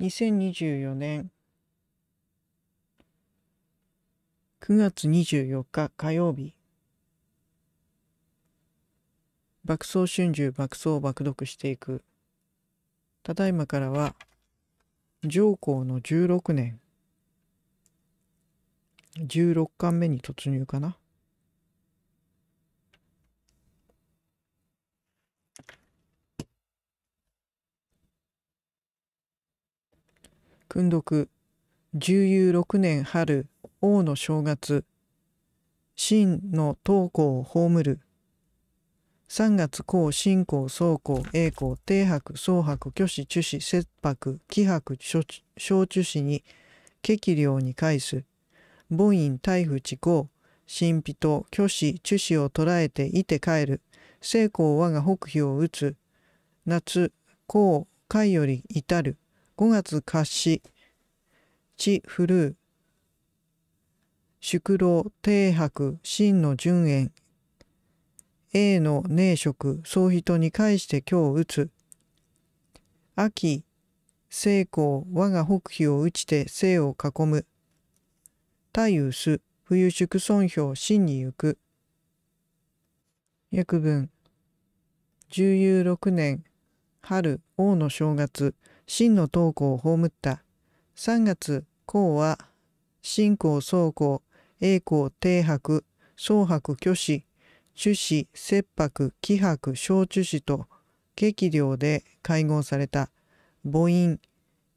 2024年9月24日火曜日爆走春秋爆走爆読していくただいまからは上皇の16年16巻目に突入かな訓読十遊六年春王の正月真の東を葬る三月公信高宗高栄高定白宗白虚子朱子切白気白小朱子に激量に返す母院大夫地公神秘と虚子朱子を捉えていて帰る成功我が北飛を打つ夏高海より至る5月貸し、地フルー、宿老、定白、真の順延、A の寧職、総人に返して今日打つ。秋、成功、我が北飛を打ちて生を囲む。太雨す、冬宿尊表、真に行く。約文。十有六年、春、王の正月、真の東稿を葬った。3月、孔は、信仰宗公、栄光定白、宗白虚子、朱子、切迫気迫小朱子と、激量で会合された。母音、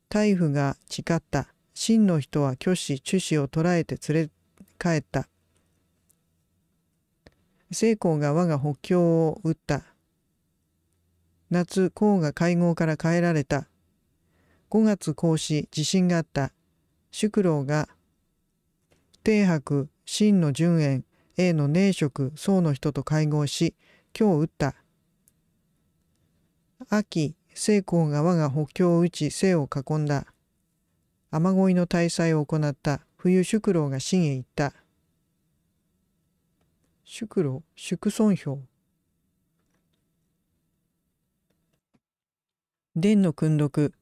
大夫が誓った。真の人は虚子、朱子を捕らえて連れ帰った。成功が我が補強を打った。夏、孔が会合から帰られた。5月講子地震があった宿老が帝白真の純円 A の寧職宋の人と会合し今日打った秋聖光が我が補強を打ち生を囲んだ雨乞いの大祭を行った冬宿老が秦へ行った宿老宿尊表伝の訓読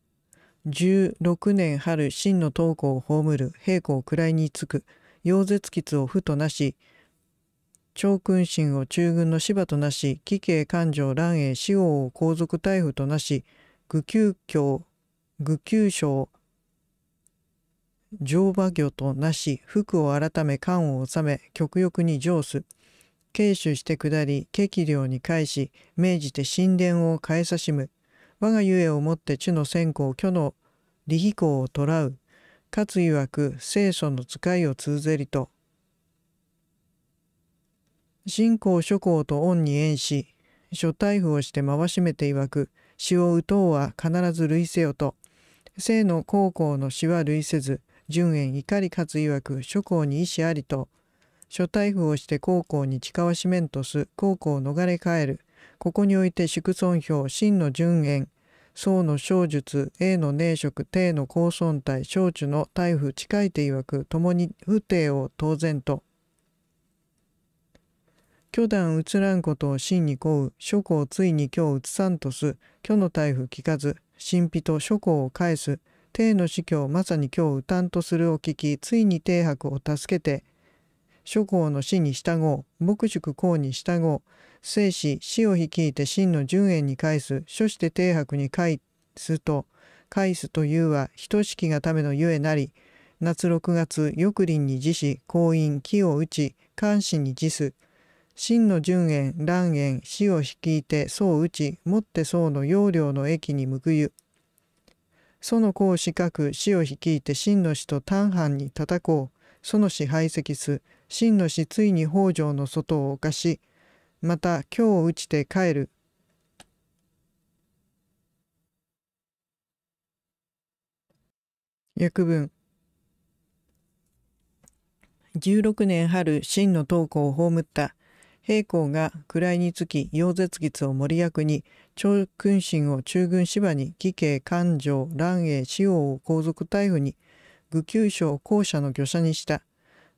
16年春真の東湖を葬る平子位につく溶絶吉をふとなし長君臣を中軍の芝となし貴慶勘定蘭英司王を皇族大夫となし愚宮教愚宮省乗馬魚となし服を改め官を治め極欲に上す慶守して下り激領に返し命じて神殿を変えさしむ我が故をもって地の先行虚の利非行をとらう、かつ曰く聖書の使いを通ぜりと。信仰諸行と恩に縁し、諸大夫をして回しめて曰く、詩を打とうは必ず類せよと、聖の高校の詩は類せず、純縁怒りかつ曰く諸行に意志ありと、諸大夫をして高校に誓わしめんとす、高校を逃れ帰る、ここにおいて祝尊表、真の順縁、宋の小術、A の寧職、帝の高尊体、小中の大夫、近いてわく、共に不定を当然と。巨段移らんことを真に請う、諸子をついに今日移さんとす、虚の大夫聞かず、神秘と諸子を返す、帝の死去をまさに今日歌んとするを聞き、ついに帝伯を助けて、諸侯の死に従おう、牧宿公に従おう、生死、死を率いて真の順縁に返す、諸して帝白に返すと、返すというは、等しきがためのゆえなり、夏六月、翼林に辞し、公院、木を打ち、漢詩に辞す。真の順縁、乱縁、死を率いて、宋打ち、持って宋の要領の駅に報ゆ。そのを四角、死を率いて真の死と丹藩に叩こう。その死排斥す。真の死ついに北条の外を犯しまた京を打ちて帰る訳文16年春真の東湖を葬った平公が位につき溶絶月を森役に長君臣を中軍芝に義兄勘定蘭英四王を皇族大夫に愚久省後者の御者にした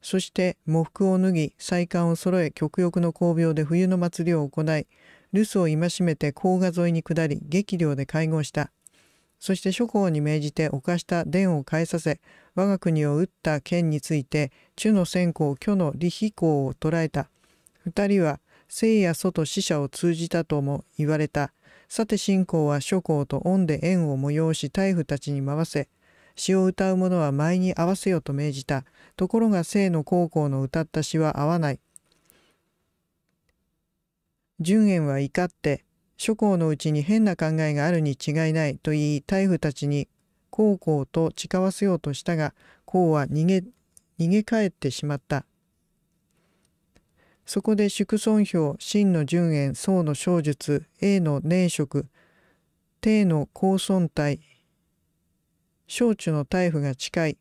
そして喪服を脱ぎ、祭冠を揃え、極欲の交病で冬の祭りを行い、留守を戒めて甲賀沿いに下り、激量で会合した。そして諸侯に命じて犯した伝を変えさせ、我が国を討った剣について、中の先行、虚の利飛行を捕らえた。二人は、聖や祖と死者を通じたとも言われた。さて信仰は諸侯と恩で縁を催し、大夫たちに回せ、詩を歌う者は前に合わせよと命じた。ところが清の高校の歌った詩は合わない。純炎は怒って、諸侯のうちに変な考えがあるに違いないと言い、大夫たちに高校と誓わせようとしたが、公は逃げ、逃げ帰ってしまった。そこで祝尊表、真の純炎宋の小術、英の寧職、帝の高尊体、小中の大夫が近い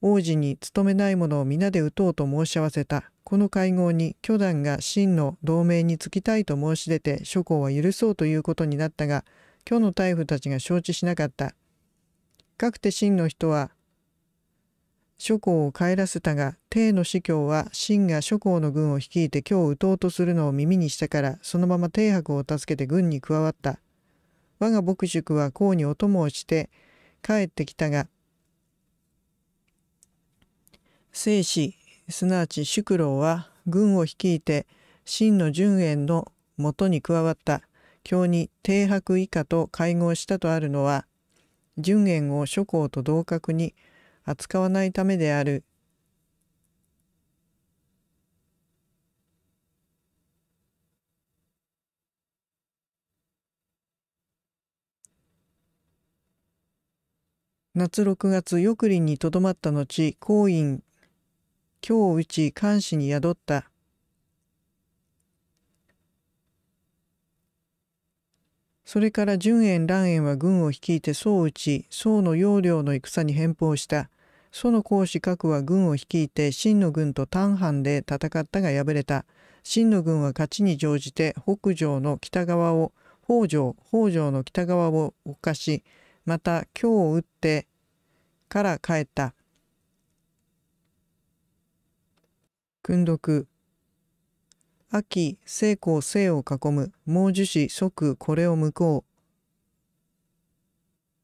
王子に務めない者を皆で討とうと申し合わせたこの会合に巨団が真の同盟につきたいと申し出て諸侯は許そうということになったが今日の大夫たちが承知しなかったかくて真の人は諸侯を帰らせたが帝の司教は真が諸侯の軍を率いて今日討とうとするのを耳にしたからそのまま帝伯を助けて軍に加わった我が牧塾は公にお供をして帰ってきたが、聖子、すなわち宿老は軍を率いて真の純円のもとに加わった京に帝白以下と会合したとあるのは純炎を諸侯と同格に扱わないためである夏六月翼林にとどまった後光陰京内漢氏に宿ったそれから純円蘭円は軍を率いて宋内宋の要領の戦に変貌した宋の公子郭は軍を率いて秦の軍と丹藩で戦ったが敗れた秦の軍は勝ちに乗じて北条の北側を北条北条の北側を侵しまた今日打ってから帰った。訓読秋成功生を囲む猛樹子即これを向こ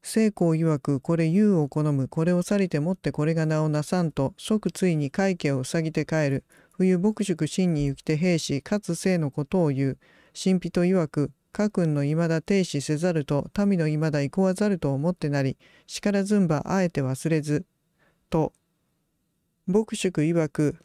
う成功曰くこれ優を好むこれを去りてもってこれが名をなさんと即ついに会計を塞ぎて帰る冬牧宿真に行きて兵士かつ生のことを言う神秘と曰く家君の未だ停止せざると民の未だ行わざると思ってなり、叱らずんばあえて忘れず、と、牧宿曰く、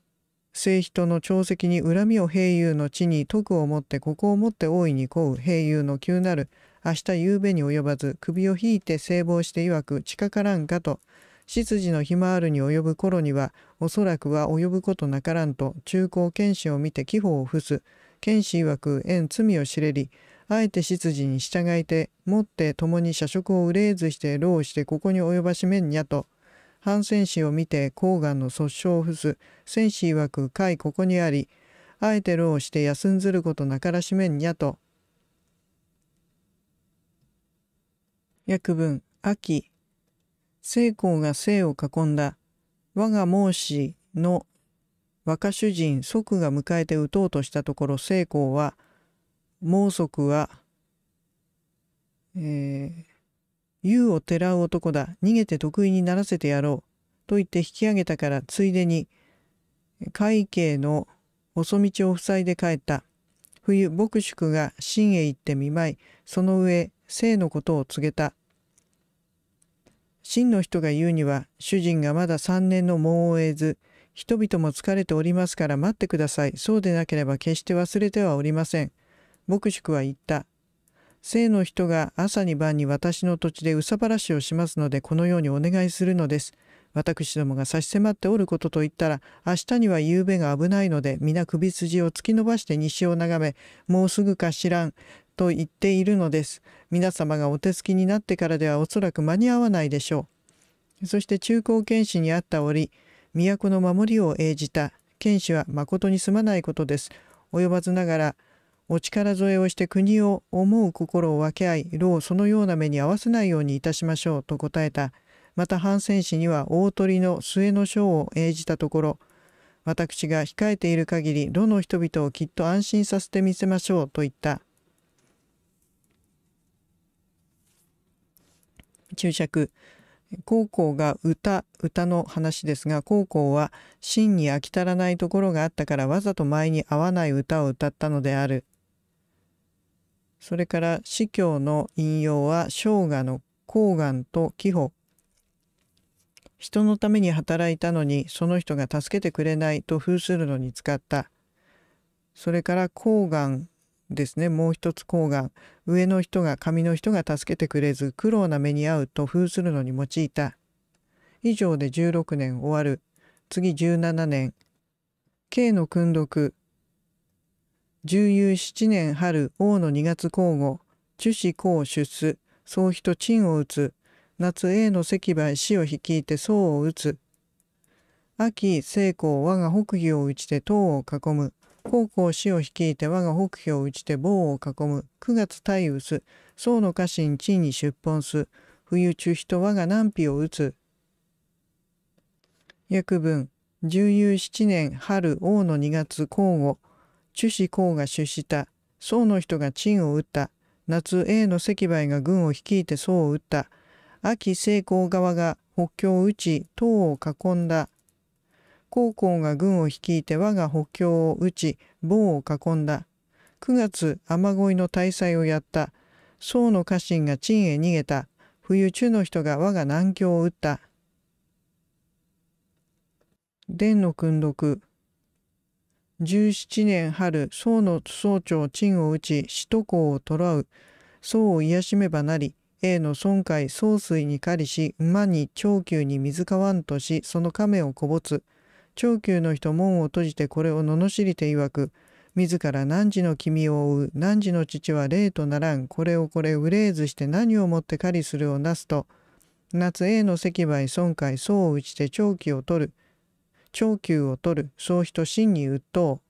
聖人の朝夕に恨みを平友の地に徳を持ってここをもって大いに乞う平友の急なる、明日夕べに及ばず首を引いて聖望して曰く近からんかと、執事のひまわるに及ぶ頃には、おそらくは及ぶことなからんと、中高剣士を見て気泡を伏す。剣士曰く縁罪を知れり、あえて執事に従いて、持って共に社食を憂えずして労してここに及ばしめんにゃと、反戦士を見て黄岩の訴訟を伏す、戦士曰く会ここにあり、あえて労して休んずることなからしめんにゃと。約文、秋。聖光が生を囲んだ。我が孟子の若主人父が迎えて打とうとしたところ聖光は、盲足は、えー、をてらう男だ、逃げて得意にならせてやろう、と言って引き上げたから、ついでに、会計の細道を塞いで帰った。冬、牧宿が秦へ行って見舞い、その上、生のことを告げた。真の人が言うには、主人がまだ3年の門を得ず、人々も疲れておりますから待ってください。そうでなければ決して忘れてはおりません。牧宿は言った。生の人が朝に晩に私の土地で憂さ晴らしをしますのでこのようにお願いするのです。私どもが差し迫っておることと言ったら明日には夕べが危ないので皆首筋を突き伸ばして西を眺めもうすぐか知らんと言っているのです。皆様がお手つきになってからではおそらく間に合わないでしょう。そして中高剣士にあった折都の守りを命じた剣士は誠にすまないことです。及ばずながらお力添えをして国を思う心を分け合い、労をそのような目に合わせないようにいたしましょうと答えた。また反戦士には大鳥の末の章を演じたところ、私が控えている限り、どの人々をきっと安心させてみせましょうと言った。注釈高校が歌歌の話ですが高校は真に飽き足らないところがあったからわざと前に合わない歌を歌ったのであるそれから司教の引用は生涯の黄岩と紀保人のために働いたのにその人が助けてくれないと封するのに使ったそれから黄岩ですねもう一つ甲岩上の人が上の人が助けてくれず苦労な目に遭うと封するのに用いた以上で16年終わる次17年 K の訓読十有年春王の二月交互朱子公出す総妃と陳を打つ夏 A の石馬死を率いて宋を打つ秋成公我が北儀を打ちて唐を囲む高校死を率いて我が北兵を打ちて棒を囲む九月大臼宋の家臣陳に出奔す冬中人我が南皮を打つ約文十有七年春王の二月交互朱子公が出した宋の人が陳を打った夏 A の石梅が軍を率いて宋を打った秋成功側が北京を打ち唐を囲んだ高校が軍を率いて我が北京を打ち棒を囲んだ9月雨乞いの大祭をやった宋の家臣が陳へ逃げた冬中の人が我が南京を打った伝の訓読17年春、宋の総長陳を討ち、首都高を捕らう。宋を癒しめばなり、A の孫海宋水に狩りし、馬に長久に水かわんとし、その亀をこぼつ。長久の人門を閉じてこれを罵りて曰く、自ら汝の君を追う、汝の父は霊とならん、これをこれ憂えずして何をもって狩りするをなすと、夏 A の石梅孫海宋を討ちて長期を取る。長久を取る総比と真に鬱陶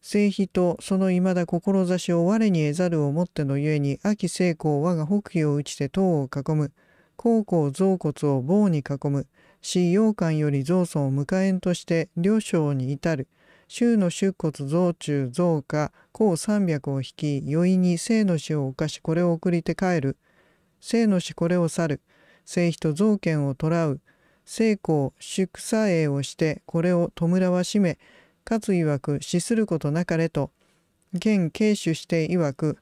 聖妃とその未だ志を我に得ざるをもってのゆえに秋成功我が北飛を打ちて塔を囲む高校蔵骨を棒に囲む死羊羹より蔵尊を迎えんとして両将に至る州の出骨蔵中蔵下甲三百を引き余意に聖の死を犯しこれを送りて帰る聖の死これを去る聖妃と蔵剣を捕らう成功祝祭栄をしてこれを弔わしめかつ曰く死することなかれと現慶主して曰く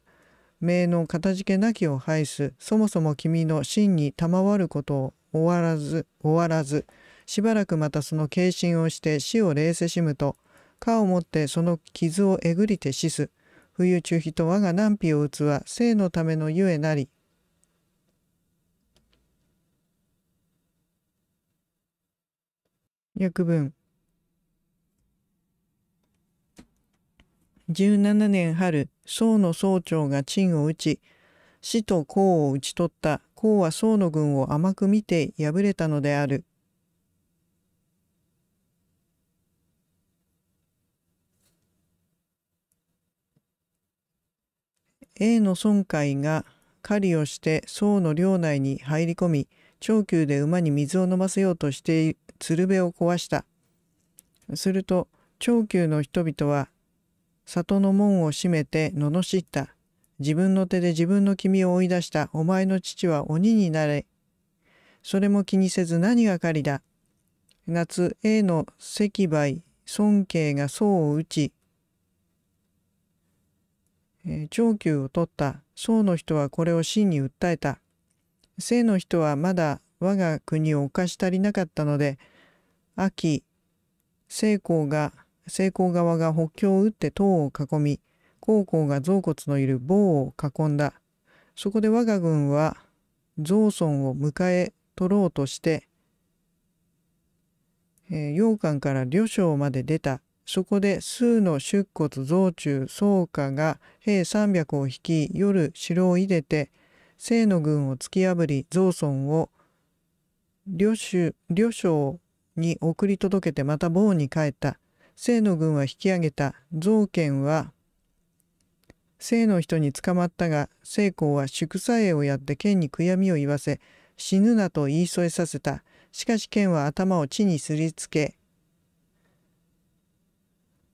名のかたじけなきを排すそもそも君の真に賜ることを終わらず終わらずしばらくまたその軽心をして死を冷せしむと顔をもってその傷をえぐりて死す冬中人我が難否を打つは生のためのゆえなり約分17年春宋の総長が陳を討ち死と公を討ち取った公は宋の軍を甘く見て敗れたのである英の孫海が狩りをして宋の領内に入り込み長久で馬に水を飲ませようとして鶴瓶を壊した。すると長久の人々は里の門を閉めて罵った。自分の手で自分の君を追い出した。お前の父は鬼になれ。それも気にせず何がかりだ。夏 A の石灰、尊敬が宋を打ち、えー、長久を取った。宋の人はこれを真に訴えた。生の人はまだ我が国を犯し足りなかったので秋成功が成功側が北境を打って塔を囲み高校が蔵骨のいる棒を囲んだそこで我が軍は蔵村を迎え取ろうとして、えー、洋館から旅章まで出たそこで数の出骨蔵中宗家が兵300を率い夜城を入れて清の軍を突き破り蔵村を領主、領将に送り届けてまた棒に帰った。清の軍は引き上げた。造剣は、清の人に捕まったが、清公は祝祭をやって剣に悔やみを言わせ、死ぬなと言い添えさせた。しかし剣は頭を地にすりつけ、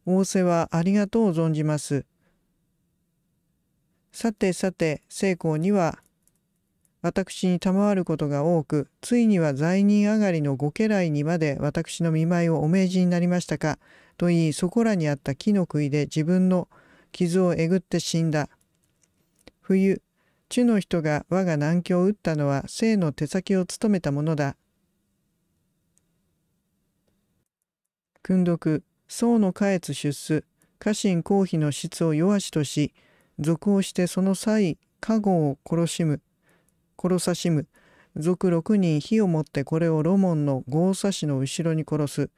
仰せはありがとう存じます。さてさて、聖功には私に賜ることが多く、ついには罪人上がりのご家来にまで私の見舞いをお命じになりましたか、と言い、そこらにあった木の杭で自分の傷をえぐって死んだ。冬、地の人が我が難境を打ったのは、生の手先を務めたものだ。訓読、宋の下越出世、家臣公費の質を弱しとし、俗をしてその際、加護を殺しむ。殺さしむ族6人火をもってこれをロモンの豪刺しの後ろに殺す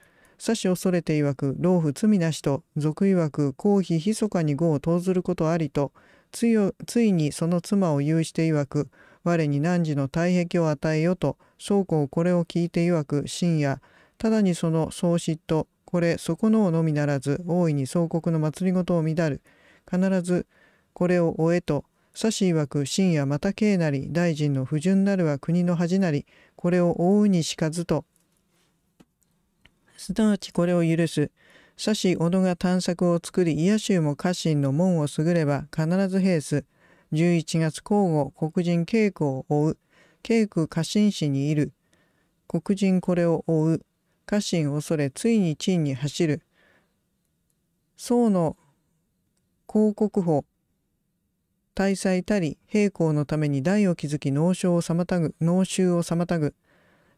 刺し恐れていわく老婦罪なしと俗いわく公費ひそかに業を投ずることありとついにその妻を有していわく我に汝の大壁を与えよと将校これを聞いていわく深夜ただにその創失とこれそこのをのみならず大いに宗国の政を乱る必ずこれを終えとサシ曰く深夜また刑なり大臣の不純なるは国の恥なりこれを追うにしかずとすなわちこれを許すサし、小野が探索を作り野州も家臣の門をすぐれば必ず兵す11月交互黒人稽古を追う稽古家臣氏にいる黒人これを追う家臣恐れついに陳に走る宋の広告法大祭たり平行のために代を築き納書を妨ぐ納衆を妨ぐ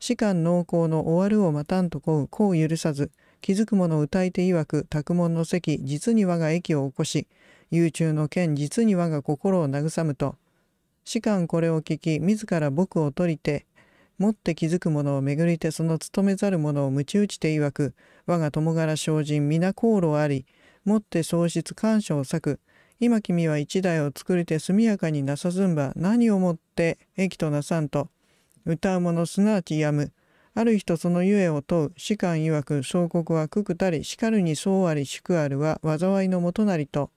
士官農耕の終わるを待たんとこうこう許さず気づく者歌いい曰く宅門の席実に我が駅を起こし悠中の剣実に我が心を慰むと士官これを聞き自ら僕を取りて持って気づく者を巡りてその務めざる者を鞭打ちて曰く我が友柄精進皆功労あり持って喪失感謝を裂く今君は一代を作りて速やかになさずんば何をもって益となさんと歌う者すなわちやむある人そのゆえを問う士官曰く小国はくくたりしかるにそうありしくあるは災いのもとなりと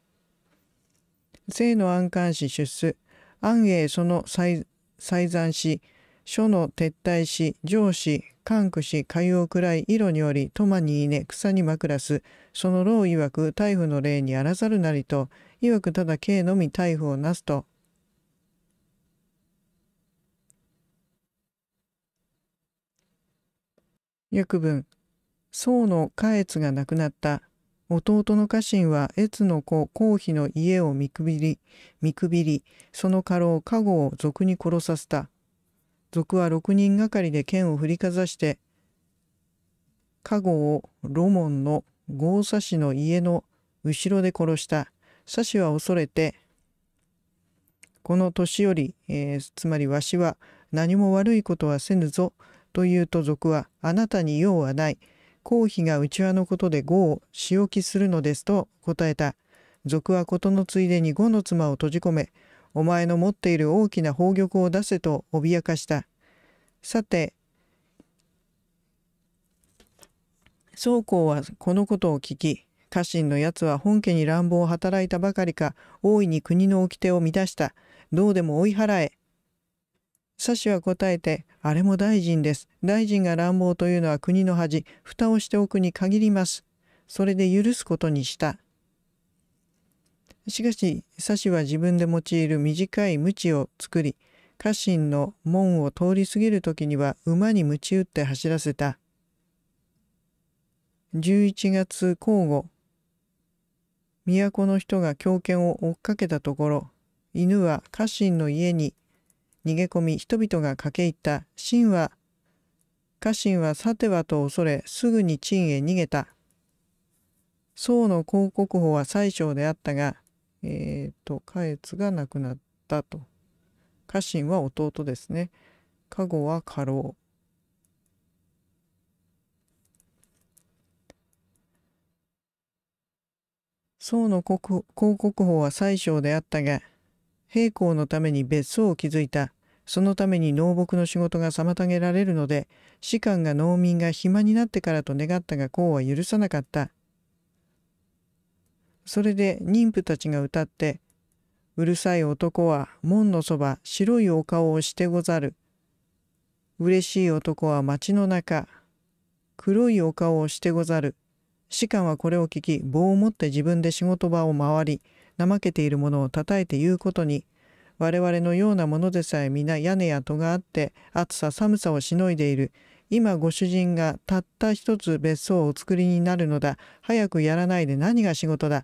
生の安官し出す安永その斎山し書の撤退し上司寒苦し海をくらい色によりとまにいね草にまくらすその老曰く大夫の霊にあらざるなりといわくただ K のみ逮捕をなすと訳文宋の下越が亡くなった弟の家臣は越の子公妃の家を見くびり見くびりその家老加護を賊に殺させた賊は6人がかりで剣を振りかざして加護を路門の豪佐氏の家の後ろで殺した社死は恐れて、この年より、えー、つまりわしは何も悪いことはせぬぞ、というと賊は、あなたに用はない。公費が内輪のことで語を仕置きするのですと答えた。賊は事のついでに語の妻を閉じ込め、お前の持っている大きな宝玉を出せと脅かした。さて、宗公はこのことを聞き、家臣のやつは本家に乱暴を働いたばかりか大いに国の掟を乱したどうでも追い払えサシは答えて「あれも大臣です大臣が乱暴というのは国の恥蓋をしておくに限ります」それで許すことにしたしかしサシは自分で用いる短い鞭を作り家臣の門を通り過ぎる時には馬に鞭打って走らせた11月交互都の人が狂犬を追っかけたところ犬は家臣の家に逃げ込み人々が駆け入った秦は家臣はさてはと恐れすぐに陳へ逃げた宋の広告法は宰相であったがえっ、ー、と下越が亡くなったと家臣は弟ですね加護は家老宋の広国法は宰相であったが、平行のために別荘を築いた。そのために農牧の仕事が妨げられるので、士官が農民が暇になってからと願ったが孔は許さなかった。それで妊婦たちが歌って、うるさい男は門のそば白いお顔をしてござる。嬉しい男は町の中、黒いお顔をしてござる。士官はこれを聞き棒を持って自分で仕事場を回り怠けているものをたいて言うことに我々のようなものでさえ皆屋根や戸があって暑さ寒さをしのいでいる今ご主人がたった一つ別荘をお作りになるのだ早くやらないで何が仕事だ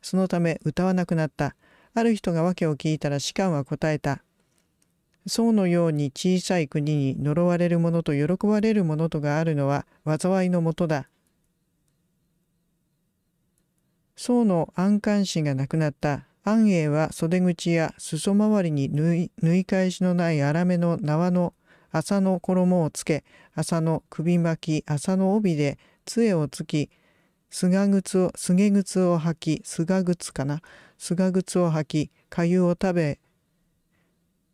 そのため歌わなくなったある人が訳を聞いたら士官は答えた僧のように小さい国に呪われるものと喜ばれるものとがあるのは災いのもとだ宋の安官氏が亡くなった安永は袖口や裾周りに縫い縫い返しのない粗めの縄の麻の衣をつけ麻の首巻き麻の帯で杖をつき菅靴を菅靴を履き菅靴かな菅靴を履きかゆを食べ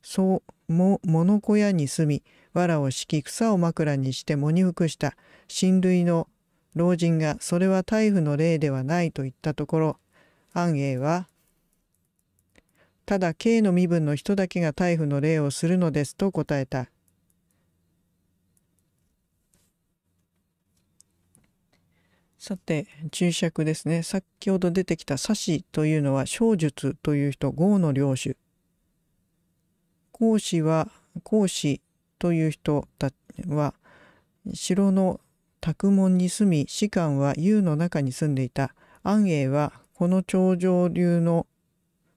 そうも物小屋に住み藁を敷き草を枕にして喪に服した親類の老人がそれは大夫の霊ではないと言ったところ安永は「ただ刑の身分の人だけが大夫の霊をするのです」と答えた。さて注釈ですね先ほど出てきた「サシ」というのは「小術」という人豪の領主孔子は孔子という人たは城の宅門に住み士官は幽の中に住んでいた安永はこの頂上流の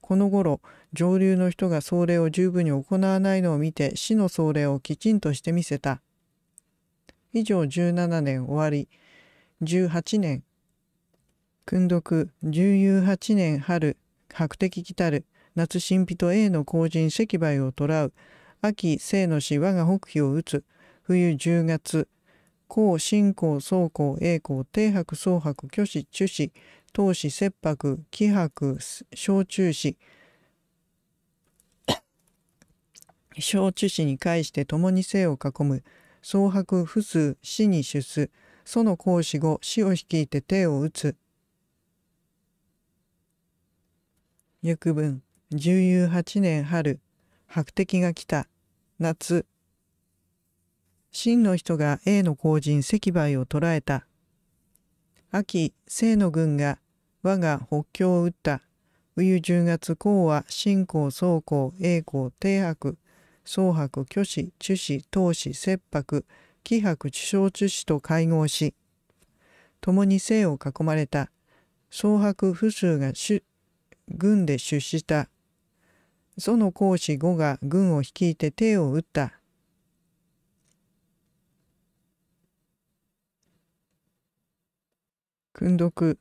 この頃上流の人が壮礼を十分に行わないのを見て死の僧礼をきちんとしてみせた以上17年終わり18年訓読18年春白敵来たる夏神秘と A の後人石梅を捕らう秋生の死我が北飛を打つ冬10月公、信公、総公、栄公、定白、総白、虚子、中子、投子、切迫気迫小中子、小中子 に介して共に生を囲む、総白、不数、死に出す、その公子後、死を率いて手を打つ。翌分十有八年春、白敵が来た、夏、真の人が A の後人石梅を捕らえた。秋、清の軍が我が北境を打った。冬10月、公は信仰、宗公、栄公、帝伯、宗伯、虚子、樹子、当子、切迫、気迫、地小樹子と会合し、共に生を囲まれた。宗伯、不数が軍で出した。その公子5が軍を率いて帝を打った。訓読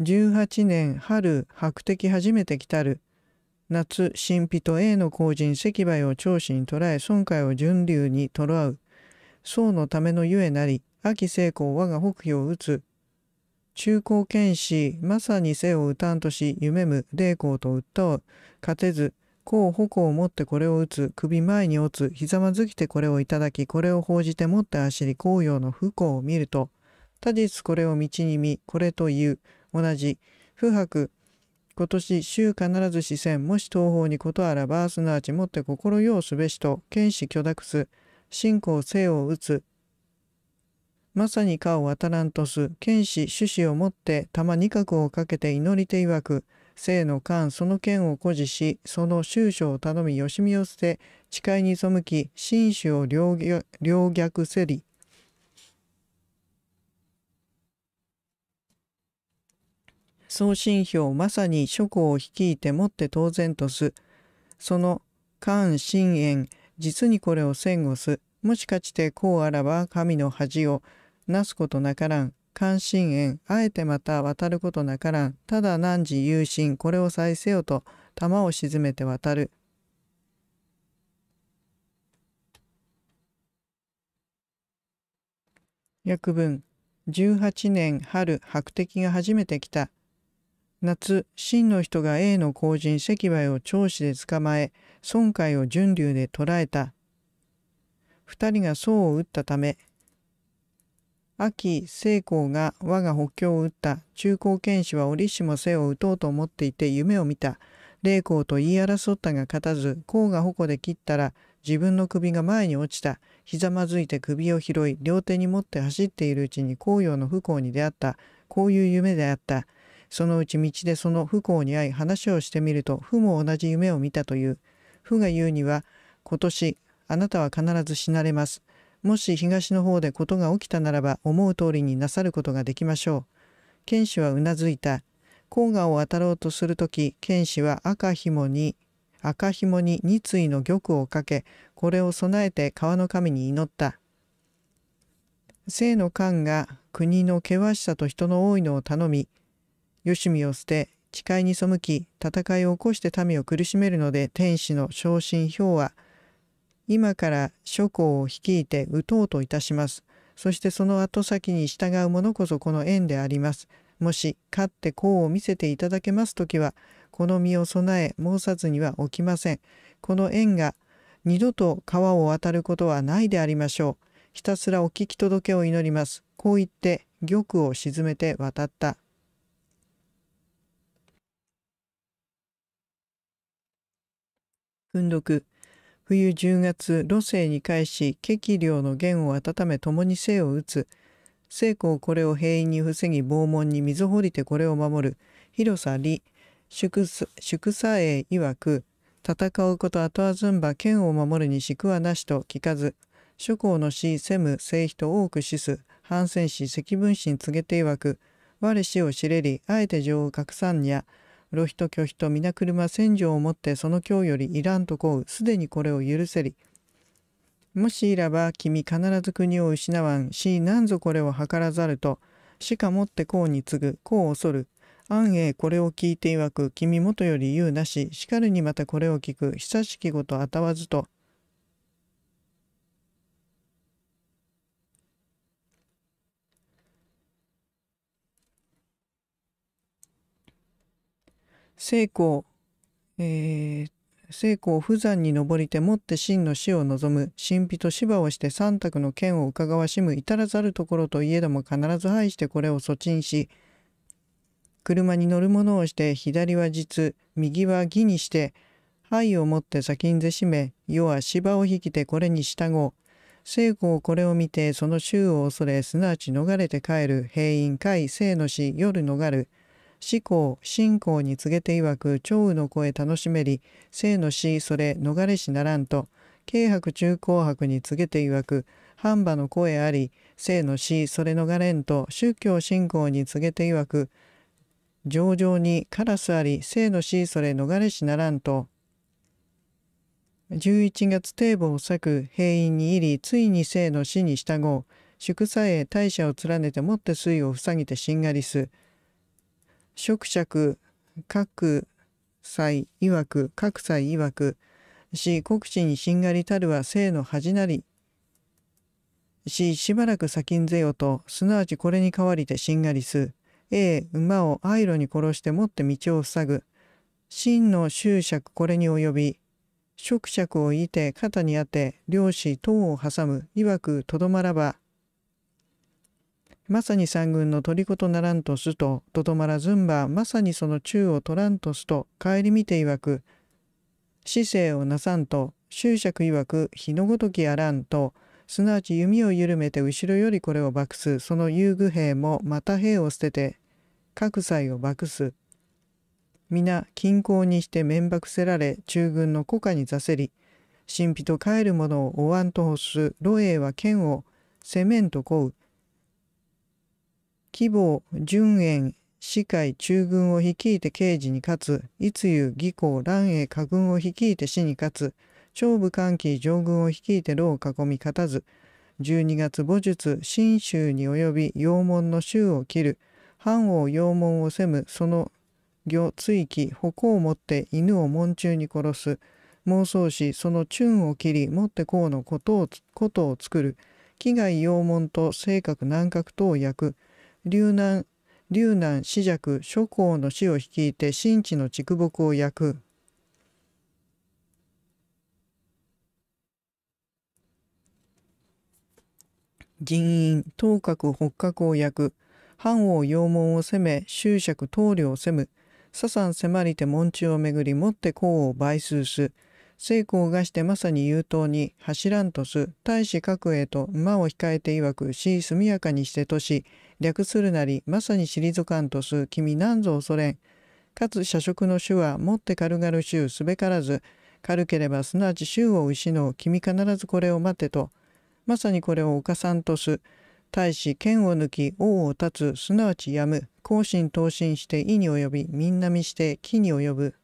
18年春白敵初めて来たる夏神秘と A の後人石梅を長子に捉え孫海を順流にとらう宋のためのゆえなり秋成功我が北標を打つ中高剣士まさに背を打たんとし夢む霊光と訴う勝てず甲矛を持ってこれを打つ首前に落つひざまずきてこれをいただきこれを報じて持って走り紅葉の不幸を見ると他日これを道に見、これという、同じ、不白、今年、週必ず視線、もし東方にことあらば、すなわちもって心ようすべしと、剣士許諾す、信仰性を打つ、まさにかを渡らんとす、剣士、種子をもって、玉二角をかけて祈りて曰く、生の間、その剣を誇示し、その終章を頼み、よしみを捨て、誓いに背き、真摯を両逆せり、送信票まさに諸子を率いてもって当然とす。その関心縁実にこれを戦後す。もしかしてこうあらば神の恥をなすことなからん。関心縁あえてまた渡ることなからん。ただ何時有心これを再せよと玉を沈めて渡る。訳文18年春白敵が初めて来た夏、秦の人が A の後人石梅を長子で捕まえ、孫海を順流で捕らえた。二人が宋を撃ったため、秋、聖功が我が補境を撃った中高剣士は折しも背を打とうと思っていて夢を見た。霊光と言い争ったが勝たず、甲が矛で切ったら自分の首が前に落ちた。ひざまずいて首を拾い、両手に持って走っているうちに紅葉の不幸に出会った。こういう夢であった。そのうち道でその不幸に遭い話をしてみると不も同じ夢を見たという。不が言うには今年あなたは必ず死なれます。もし東の方でことが起きたならば思う通りになさることができましょう。剣士はうなずいた。黄河を渡ろうとする時剣士は赤紐に赤紐に二対の玉をかけこれを備えて川の神に祈った。生の官が国の険しさと人の多いのを頼みよしみを捨て、誓いに背き、戦いを起こして民を苦しめるので、天使の昇進氷は、今から諸侯を率いて打とうといたします。そしてその後先に従う者こそこの縁であります。もし、勝って功を見せていただけますときは、この身を備え、申さずには起きません。この縁が、二度と川を渡ることはないでありましょう。ひたすらお聞き届けを祈ります。こう言って、玉を沈めて渡った。訓読冬10月路政に返し激量の弦を温め共に生を打つ成功これを兵員に防ぎ拷問に水掘りてこれを守る広さ利祝宿佐栄曰く戦うこと後はずんば剣を守るにしくはなしと聞かず諸侯の死せむ聖妃と多く死す反戦死赤分身告げて曰く我死を知れりあえて情を隠さんにゃロヒト拒否と皆車千条をもってその今日よりいらんとこうすでにこれを許せりもしいらば君必ず国を失わんし何ぞこれを図らざるとしかもってこうに次ぐこう恐る安永これを聞いていわく君元より言うなししかるにまたこれを聞く久しきごとあたわずと聖功、えー、聖光不山に登りてもって真の死を望む神秘と芝をして三択の剣を伺わしむ至らざるところといえども必ず拝してこれを措置し車に乗る者をして左は実右は義にして灰を持って先んぜしめ世は芝を引きてこれに従おう聖をこれを見てその衆を恐れすなわち逃れて帰る兵院会生の死夜逃る思考信仰に告げて曰く長雨の声楽しめり生の死それ逃れしならんと軽白中高白に告げて曰く半馬の声あり生の死それ逃れんと宗教信仰に告げて曰く上々にカラスあり生の死それ逃れしならんと11月堤防を裂く兵員に入りついに生の死に従おう祝祭へ大社を連ねてもって水を塞ぎてしんがりす職爵、各祭わく、各祭わく、し国地にしんがりたるは生の恥なり。ししばらく先んぜよと、すなわちこれに代わりてしんがりす。A、馬をアイロに殺してもって道を塞ぐ。真の執着これに及び、職爵をいて肩に当て、漁師等を挟む、いわくとどまらば、まさに三軍の虜とならんとすと、とどまらずんば、まさにその中を取らんとすと、帰り見ていわく、死生をなさんと、執着いわく、日のごときあらんと、すなわち弓を緩めて後ろよりこれを爆す、その遊具兵もまた兵を捨てて、各祭を爆す。皆、均衡にして面爆せられ、中軍の古家に座せり、神秘と帰る者を追わんと欲す、露営は剣を、せめんと乞う。希望、順延、司会、中軍を率いて刑事に勝つ、逸遊、義公、蘭栄家軍を率いて死に勝つ、長武歓喜、上軍を率いて牢を囲み勝たず、12月母術、信州に及び陽門の州を切る、藩王陽門を攻む、その魚、追記、行を持って犬を門中に殺す、妄想し、そのチュンを切り、持ってこうのことを、ことを作る、危害陽門と性格難覚等を焼く、流難、流難、死弱、諸侯の死を率いて神地の畜木を焼く。人員、頭角、北角を焼く。藩王、羊門を攻め、執爵、棟梁を攻む。左三迫りて門中を巡り、持って功を倍数す。成功がしてまさに優等に走らんとす大使各へと馬を控えていわくし速やかにしてとし略するなりまさに退かんとす君なんぞ恐れんかつ社食の主は持って軽々衆すべからず軽ければすなわち衆を失う君必ずこれを待てとまさにこれを犯さんとす大使剣を抜き王を立つすなわちやむ後進投身して意に及び民なみして木に及ぶ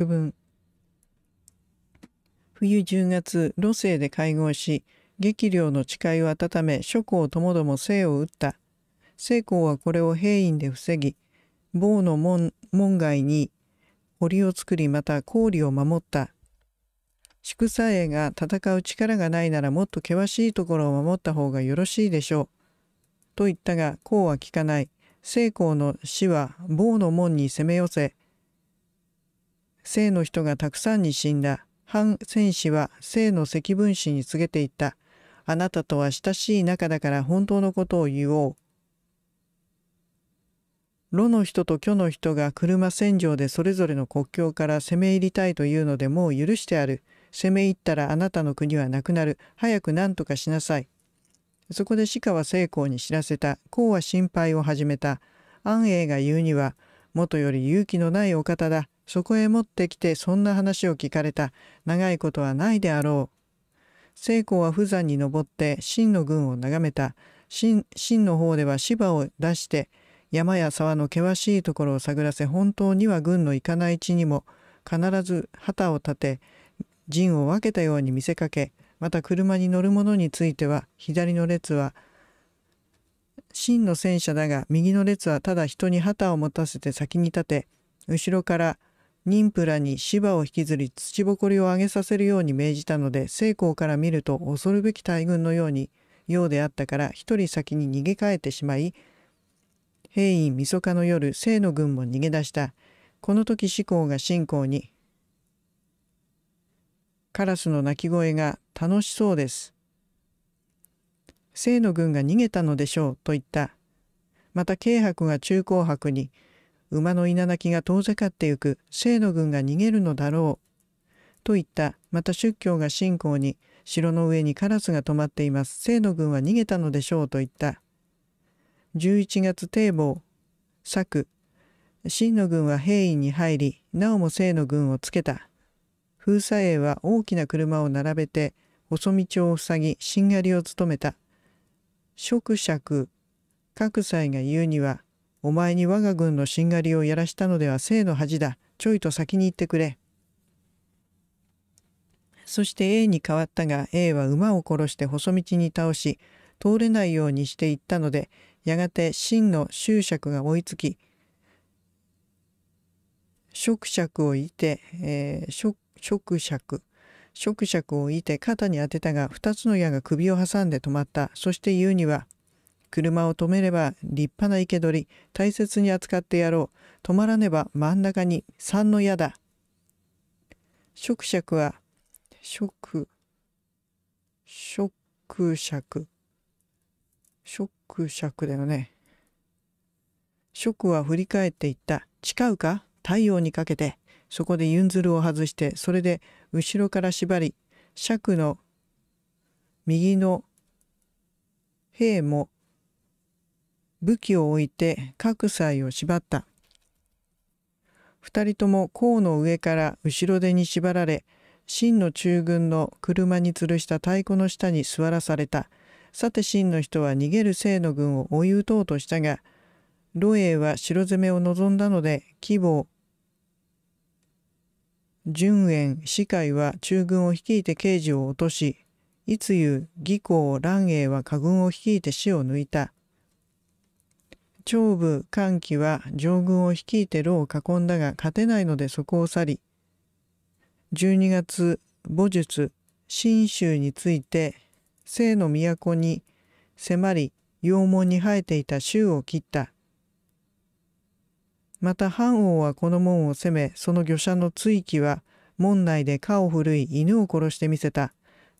文冬10月路政で会合し激領の誓いを温め諸侯ともども生を打った成功はこれを兵員で防ぎ某の門門外に堀を作りまた氷を守った祝祭が戦う力がないならもっと険しいところを守った方がよろしいでしょう。と言ったが、こうは聞かない。成功の死は某の門に攻め寄せ、性の人がたくさんに死んだ。反戦士は正の積分子に告げていった。あなたとは親しい仲だから本当のことを言おう。炉の人と虚の人が車戦場でそれぞれの国境から攻め入りたいというのでもう許してある。攻め入ったらあなたの国はなくなる。早く何とかしなさい。そこで鹿は成功に知らせた。功は心配を始めた。安永が言うには、もとより勇気のないお方だ。そこへ持ってきてそんな話を聞かれた長いことはないであろう聖子は富山に登って秦の軍を眺めた秦の方では芝を出して山や沢の険しいところを探らせ本当には軍の行かない地にも必ず旗を立て陣を分けたように見せかけまた車に乗る者については左の列は真の戦車だが右の列はただ人に旗を持たせて先に立て後ろから妊婦らに芝を引きずり土ぼこりを上げさせるように命じたので成功から見ると恐るべき大軍のようにようであったから一人先に逃げ帰ってしまい平院みそかの夜清の軍も逃げ出したこの時志功が信仰にカラスの鳴き声が楽しそうです清の軍が逃げたのでしょうと言ったまた軽薄が中高白に「馬の稲垣が遠ざかってゆく聖の軍が逃げるのだろう。といったまた出教が信仰に城の上にカラスが止まっています聖の軍は逃げたのでしょうと言った。11月堤防作真の軍は兵員に入りなおも清の軍をつけた封鎖英は大きな車を並べて細道を塞ぎしんがりを務めた職爵各祭が言うにはお前に我が軍のしんがりをやらしたのでは生の恥だ。ちょいと先に行ってくれ。そして A に変わったが A は馬を殺して細道に倒し通れないようにしていったのでやがて真の執着が追いつき職爵をいて、えー、職爵職爵をいて肩に当てたが2つの矢が首を挟んで止まったそして言うには「車を止めれば立派な生け捕り、大切に扱ってやろう。止まらねば真ん中に三の矢だ。職爵は、職、職爵。職爵だよね。職は振り返って言った。誓うか太陽にかけて。そこでユンズルを外して、それで後ろから縛り、尺の右の兵も武器を置いて各斎を縛った。二人とも甲の上から後ろ手に縛られ、秦の中軍の車に吊るした太鼓の下に座らされた。さて秦の人は逃げる清の軍を追い打とうとしたが、露栄は城攻めを望んだので、希望、純円、司会は中軍を率いて刑事を落とし、いつゆ、義公、蘭英は家軍を率いて死を抜いた。長部歓喜は将軍を率いて牢を囲んだが勝てないのでそこを去り12月母術信州について清の都に迫り羊毛に生えていた州を切ったまた藩王はこの門を攻めその御者の追記は門内で蚊を振るい犬を殺してみせた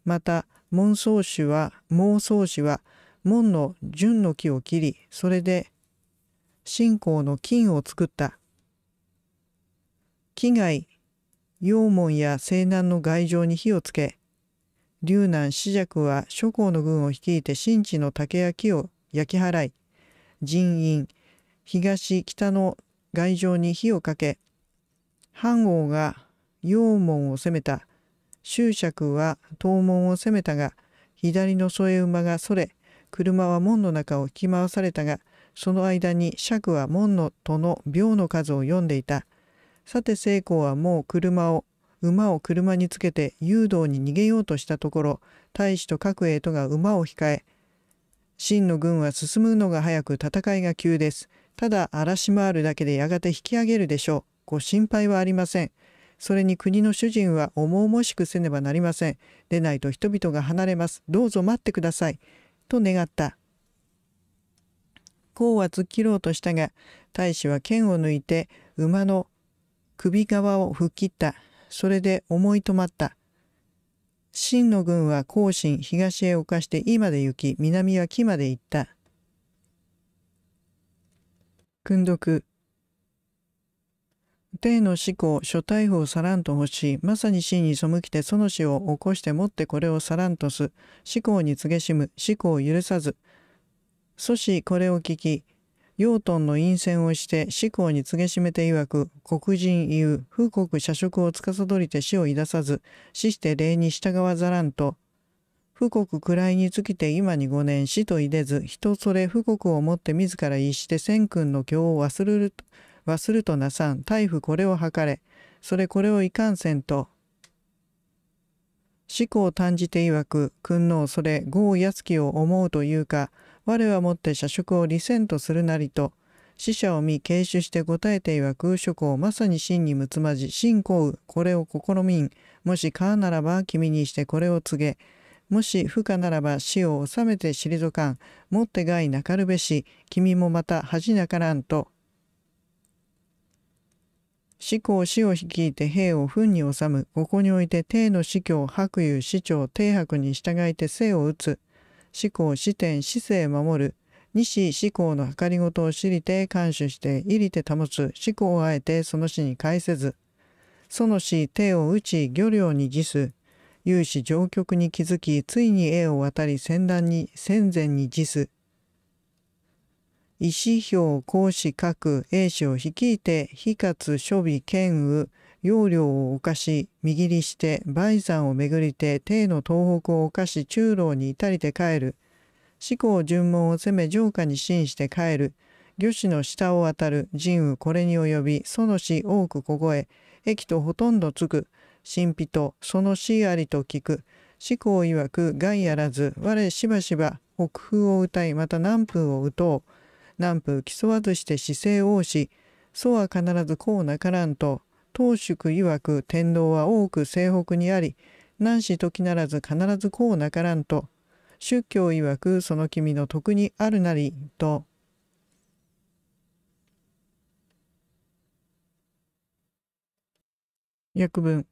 また門宗主は孟宗主は門の純の木を切りそれで信仰の金を作った。危害、陽門や西南の外城に火をつけ、龍南四尺は諸侯の軍を率いて新地の竹や木を焼き払い、人員、東北の外城に火をかけ、藩王が陽門を攻めた。執爵は東門を攻めたが、左の添え馬がそれ、車は門の中を引き回されたが、その間に釈は門のとの秒の数を読んでいた。さて聖光はもう車を、馬を車につけて誘導に逃げようとしたところ、大使と各衛とが馬を控え、真の軍は進むのが早く戦いが急です。ただ荒らし回るだけでやがて引き上げるでしょう。ご心配はありません。それに国の主人は重々しくせねばなりません。でないと人々が離れます。どうぞ待ってください。と願った。甲は突っ切ろうとしたが大使は剣を抜いて馬の首側を吹っ切ったそれで思い止まった秦の軍は甲信東へ侵して伊まで行き南は木まで行った訓読帝の死後諸大をさらんと欲しいまさに真に背きてその死を起こしてもってこれをさらんとす死後に告げしむ死後を許さず祖師これを聞き、養豚の陰線をして四考に告げしめて曰く、黒人言う、風国社食を司りて死をいださず、死して礼に従わざらんと、富国位につきて今に5年死といでず、人それ富国をもって自ら逸して千君の教を忘ると、忘るとなさん、大夫これを図れ、それこれをいかんせんと、思考を短じて曰く、君のそれ、豪安きを思うというか、我はもって社食を理線とするなりと、死者を見、軽視して答えて曰く、食をまさに真にむつまじ、真仰う、これを試みん。もしかならば、君にしてこれを告げ。もし不可ならば死を治めて退かん。もって害なかるべし、君もまた恥なからんと。死後死を率いて兵を憤に治む。ここにおいて帝の死去白勇、死長、帝白に従いて生を打つ。思考視点姿勢守る西思考の計りごとを知りて感守して入りて保つ思考をあえてその死に返せずその死手を打ち漁領に辞す有志上局に気づきついに栄を渡り戦乱に戦前に辞す意思表公子各英氏を率いて非活諸備兼右要領を犯し、見切りして、梅山を巡りて、帝の東北を犯し、中老に至りて帰る。四項順門を攻め、城下に進して帰る。御師の下を渡る。神武これに及び、その死多く凍え、駅とほとんどつく。神秘と、その死ありと聞く。四項曰く、害あらず、我しばしば、北風を歌い、また南風を歌とう。南風競わずして姿勢をし、そうは必ずこうなからんと、当宿曰く天道は多く西北にあり何し時ならず必ずこうなからんと宗教曰くその君の徳にあるなりと訳文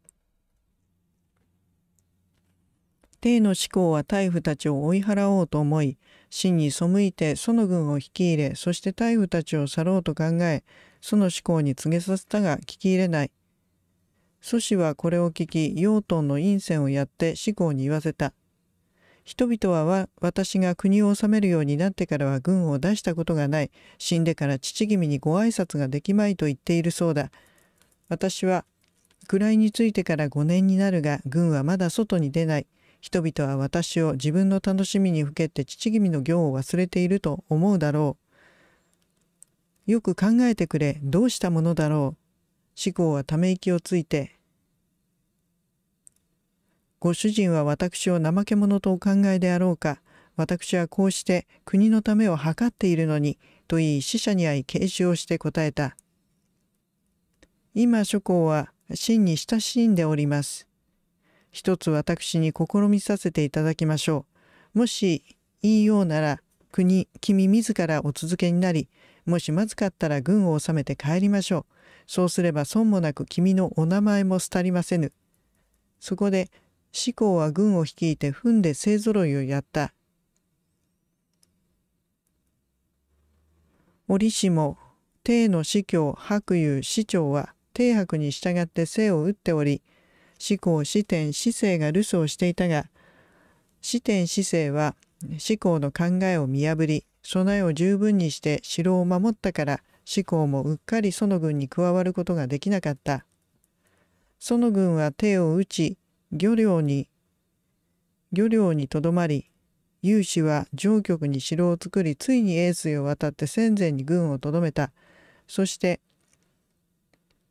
帝の思考は大夫たちを追い払おうと思い真に背いてその軍を引き入れそして大夫たちを去ろうと考えその思考に告げさせたが聞き入れない。祖師はこれを聞き、養豚の陰線をやって思考に言わせた。人々は私が国を治めるようになってからは軍を出したことがない。死んでから父君にご挨拶ができまいと言っているそうだ。私は位についてから5年になるが軍はまだ外に出ない。人々は私を自分の楽しみにふけて父君の行を忘れていると思うだろう。よく考えてくれ。どうしたものだろう。志功はため息をついて。ご主人は私を怠け者とお考えであろうか。私はこうして国のためを図っているのに、と言い死者に会い警視をして答えた。今諸侯は真に親しんでおります。一つ私に試みさせていただきましょう。もしいいようなら国君自らお続けになりもしまずかったら軍を収めて帰りましょう。そうすれば損もなく君のお名前も廃りませぬ。そこで、志功は軍を率いて踏んで勢ぞろいをやった。折しも、帝の司教白勇司長は、帝伯に従って姓を打っており、志功四天四政が留守をしていたが、四天四政は、志功の考えを見破り、備えを十分にして城を守ったから志功もうっかり園軍に加わることができなかった。園軍は手を打ち漁領に漁領にとどまり有志は上局に城を作りついに英水を渡って戦前に軍をとどめたそして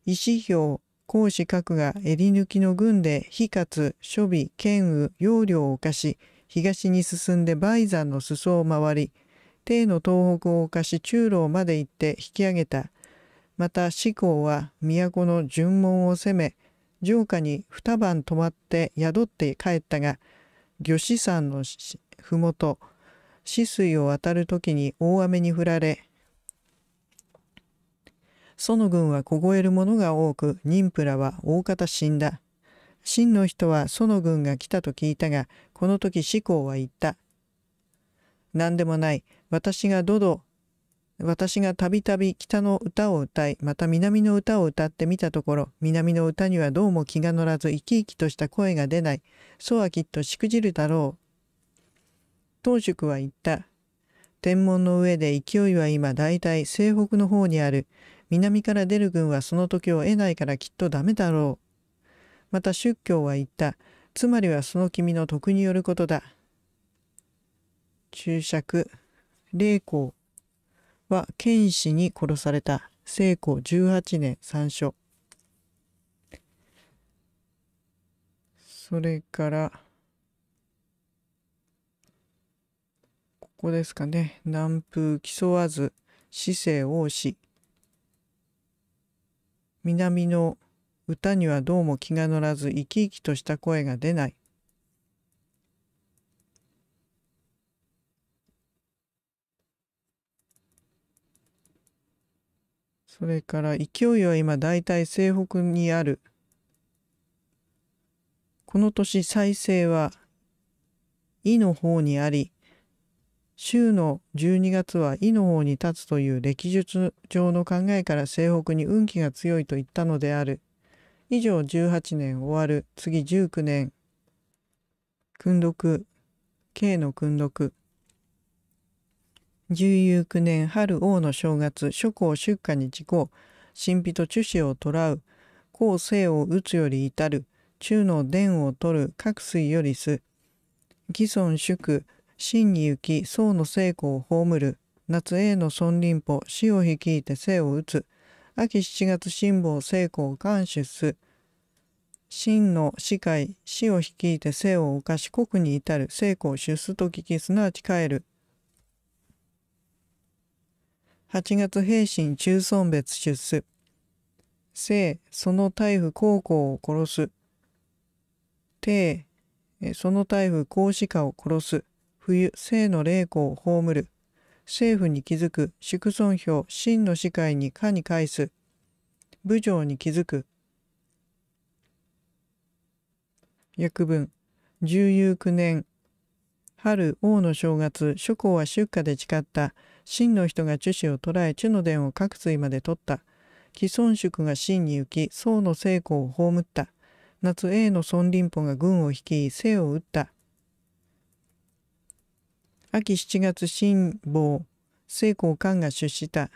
石兵公子各が襟抜きの軍で非活諸備剣雨要領を犯し東に進んで梅山の裾を回り帝の東北を犯し中老まで行って引き上げた。また志功は都の順門を攻め、城下に二晩泊まって宿って帰ったが、魚師山の麓止水を渡る時に大雨に降られ、その軍は凍える者が多く、妊婦らは大方死んだ。真の人はその軍が来たと聞いたが、この時志功は言った。何でもない。私がどど、私がたびたび北の歌を歌い、また南の歌を歌ってみたところ、南の歌にはどうも気が乗らず、生き生きとした声が出ない。そうはきっとしくじるだろう。当宿は言った。天文の上で勢いは今大体西北の方にある。南から出る軍はその時を得ないからきっとダメだろう。また宗教は言った。つまりはその君の徳によることだ。注釈、霊光は剣士に殺された聖光18年参書。それから、ここですかね。南風競わず、市政王子。南の歌にはどうも気が乗らず生き生きとした声が出ない。それから勢いは今大体西北にある。この年再生は「い」の方にあり週の12月は「い」の方に立つという歴述上の考えから西北に運気が強いと言ったのである。以上18年終わる次19年訓読 K の訓読19年春王の正月、諸侯出荷に事故、神秘と中止を捕らう、後世を打つより至る、中の伝を取る、各水よりす、義孫祝、真に行き、宋の成功を葬る、夏永の孫林歩、死を率いて生を打つ、秋7月辛抱成功を監す、真の死海、死を率いて生を犯し国に至る、成功出すと聞き、すなわち帰る、8月平身中村別出世。生、その大夫高校を殺す。帝、その大夫孔子家を殺す。冬、生の霊子を葬る。政府に気づく、祝尊表、真の司会に家に返す。武将に気づく。訳文、十有九年、春、王の正月、諸侯は出家で誓った。真の人が樹脂を捕え樹の伝を各髄まで取った。既存宿が真に行き、宋の成功を葬った。夏 A の孫林甫が軍を率い、生を打った。秋7月辛坊聖功官が出した。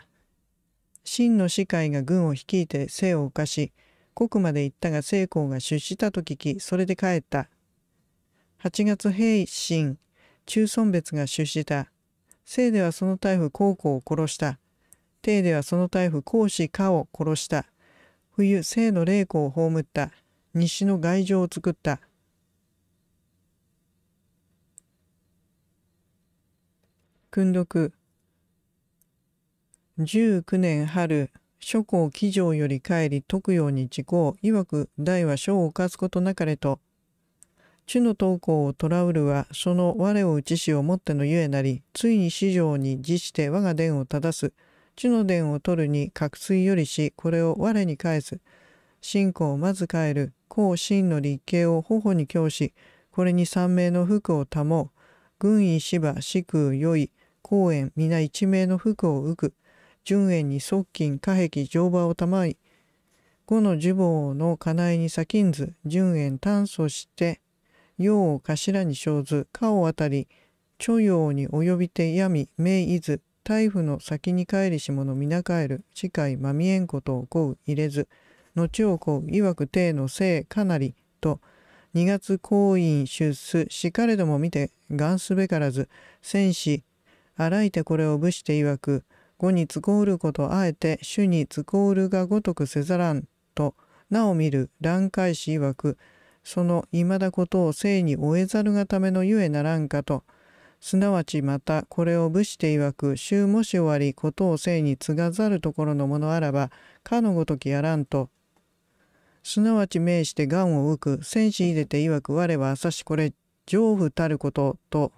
真の司会が軍を率いて生を犯し、国まで行ったが聖功が出したと聞き、それで帰った。8月平新、中孫別が出した。生ではその大夫孝子を殺した。帝ではその大夫孔子家を殺した。冬、生の霊子を葬った。西の外城を作った。訓読19年春、諸侯騎城より帰り、徳陽に地公、曰く、大は書を犯すことなかれと、地の投稿をトラウルはその我を打ちしをもってのゆえなりついに四条に辞して我が伝を正す地の伝を取るに覚水よりしこれを我に返す信仰をまず変える公真の立憲を頬に供しこれに三名の服を保う軍医芝四空良い公園皆一名の服を受く純円に側近下壁乗馬を賜い五の呪棒の家内に先んず純円炭素して陽を頭に生ず、顔あたり、著陽に及びて闇、名いず、大夫の先に帰りし者皆帰る、近いまみえんことをこう入れず、後をこう曰く帝のせいかなり、と、二月行員出す、しかれども見て、がんすべからず、戦士、あらいてこれを武してわく、後につこうることあえて、主につこうるがごとくせざらん、と、なお見る、乱開しわく、そのいまだことを生に終えざるがためのゆえならんかとすなわちまたこれを武士て曰く衆もし終わりことを生に継がざるところのものあらばかのごときやらんとすなわち命して癌を受く戦士入れて曰く我はさしこれ丈夫たることと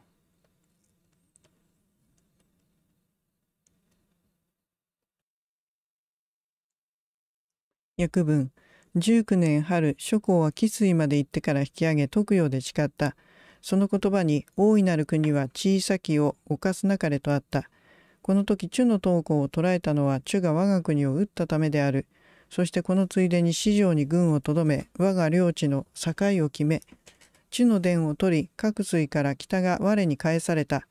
約文19年春諸侯は紀水まで行ってから引き上げ徳陽で誓ったその言葉に大いなる国は小さきを犯すなかれとあったこの時中の投稿を捉えたのは中が我が国を撃ったためであるそしてこのついでに四条に軍をとどめ我が領地の境を決め中の伝を取り各水から北が我に返された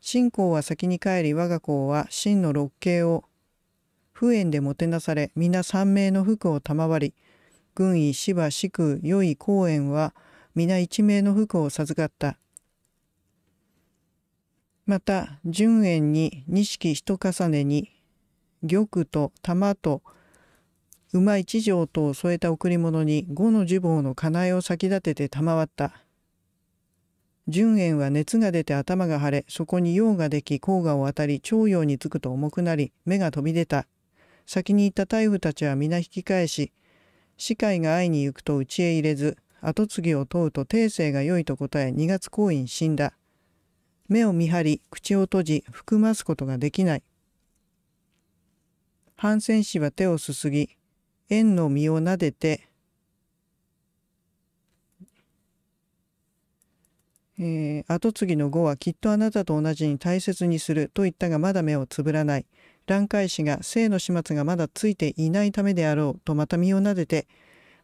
信仰は先に帰り我が子は真の六景を不縁でもてなされ皆三名の服を賜り軍医芝四区良い公園は皆一命の服を授かった。また純円に錦一重ねに玉と玉と馬一条とを添えた贈り物に五の呪坊の金内を先立てて賜った。純円は熱が出て頭が腫れ、そこに用ができ、甲賀を渡り、徴用につくと重くなり、目が飛び出た。先に行った大夫たちは皆引き返し、司会が会いに行くと家へ入れず、跡継ぎを問うと定性が良いと答え二月公院死んだ。目を見張り、口を閉じ、含ますことができない。反戦氏は手をすすぎ、縁の実を撫でて、えー、後継ぎの語はきっとあなたと同じに大切にすると言ったがまだ目をつぶらない。蘭海氏が生の始末がまだついていないためであろうとまた身をなでて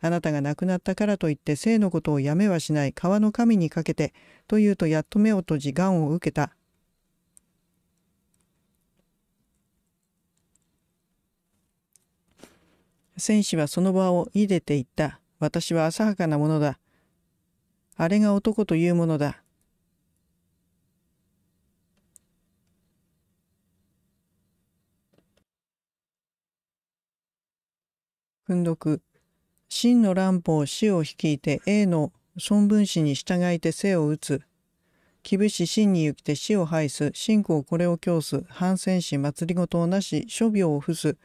あなたが亡くなったからといって生のことをやめはしない川の神にかけてというとやっと目を閉じ癌を受けた戦士はその場をいでていった私は浅はかなものだあれが男というものだ訓読真の乱歩死を率いて A の孫文氏に従いて背を打つ。木武真に行きて死を排す。信仰これを供す。反戦し祭りごとをなし、諸病を付す。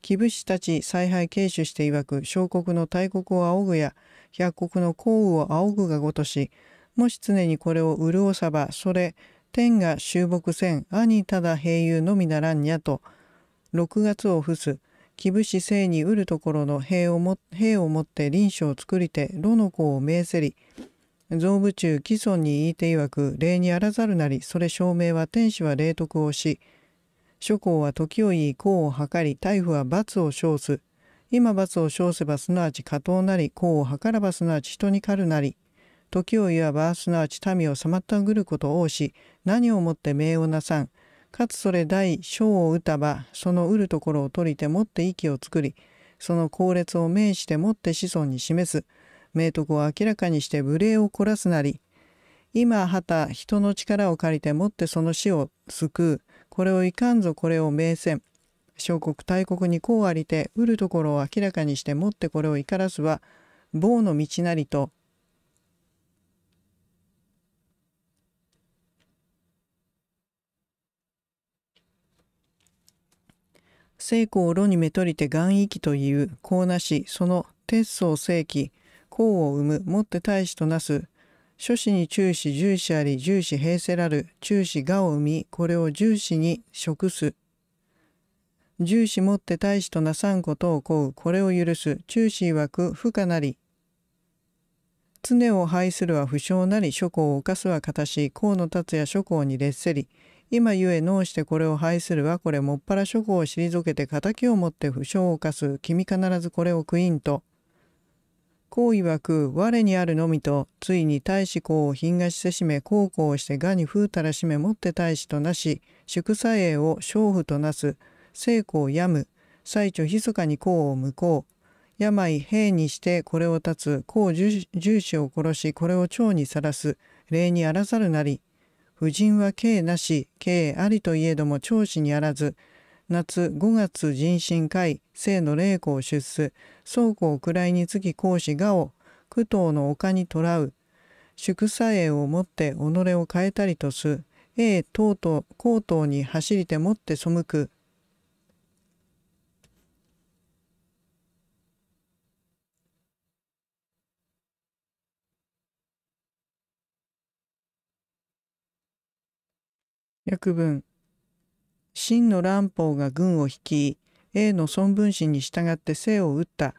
木武たち采配軽視して曰く、小国の大国を仰ぐや、百国の降雨を仰ぐがごとし、もし常にこれを潤さば、それ、天が収穫せん、兄ただ平友のみならんにゃと、6月を付す。貴部市生にうるところの兵をも兵をもって臨書を作りて炉の子を命せり造部中既存に言いていわく礼にあらざるなりそれ証明は天使は霊徳をし諸侯は時を言い功を図り大夫は罰を称す今罰を称せばすなわち下等なり功を図らばすなわち人に狩るなり時を言わばすなわち民を妨ぐることをし何をもって名をなさんかつそれ大小を打たばその得るところを取りてもって息を作りその後列を命してもって子孫に示す明徳を明らかにして無礼を凝らすなり今はた人の力を借りてもってその死を救うこれをいかんぞこれをせ戦小国大国にこうありて得るところを明らかにしてもってこれを怒らすは棒の道なりと成功を炉にめとりて願意という子なしその鉄層正規功を生むもって大使となす諸子に中止重視あり重視平せらる中止がを生みこれを重視に食す重視もって大使となさんことを請うこれを許す中子曰く不可なり常を排するは不詳なり諸行を犯すは形河野達也諸行に劣せり今ゆえ脳してこれを排するはこれもっぱら諸行を退けて敵を持って不傷を犯す君必ずこれをクインと。行為はく我にあるのみとついに大使公を品がしせしめ孝行して我に風たらしめもって大使となし祝祭栄を娼婦となす成功やむ最著密かに功を無う病兵にしてこれを断つ功重視を殺しこれを蝶にさらす礼にあらざるなり夫人は刑なし、刑ありといえども長子にあらず、夏5月人身会、生の霊子を出す、倉庫を位につき講師がを、苦闘の丘にとらう、祝祭栄をもって己を変えたりとす、栄等と高等に走りてもって背く、約文秦の蘭方が軍を率い A の孫文氏に従って姓を打った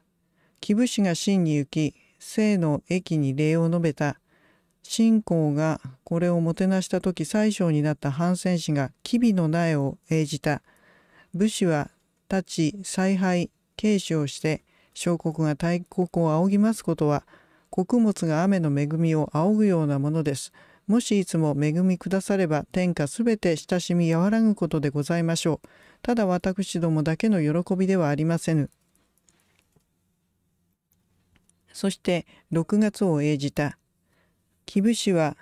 木武氏が秦に行き姓の駅に礼を述べた信仰がこれをもてなした時宰相になった反戦氏が吉備の苗を命じた武士は立ち采配軽視をして小国が大国を仰ぎますことは穀物が雨の恵みを仰ぐようなものです。もしいつも恵みくだされば天下すべて親しみ和らぐことでございましょう。ただ私どもだけの喜びではありませぬ。そして6月を演じた。木武氏は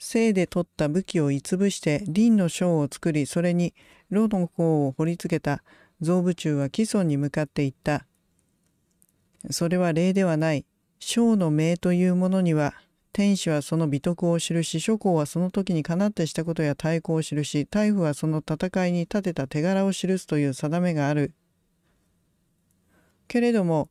生で取った武器をいつぶして輪の章を作りそれに炉の甲を掘りつけた造部中は基礎に向かっていった。それは礼ではない。章の名というものには天使はその美徳を知るし諸侯はその時にかなってしたことや太鼓を記し大夫はその戦いに立てた手柄を記すという定めがあるけれども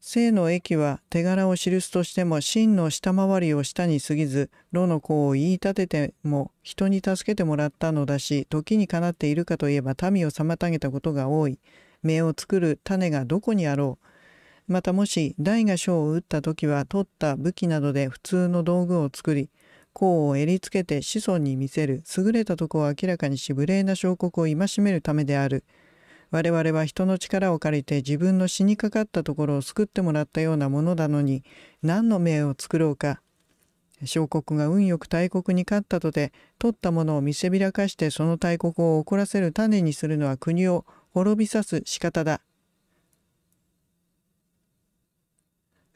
正の益は手柄を記すとしても真の下回りを下に過ぎず炉の子を言い立てても人に助けてもらったのだし時にかなっているかといえば民を妨げたことが多い目を作る種がどこにあろうまたもし大が小を撃った時は取った武器などで普通の道具を作り功を襟つけて子孫に見せる優れたとこを明らかにし無礼な小国を戒めるためである我々は人の力を借りて自分の死にかかったところを救ってもらったようなものなのに何の命を作ろうか小国が運よく大国に勝ったとて取ったものを見せびらかしてその大国を怒らせる種にするのは国を滅びさす仕方だ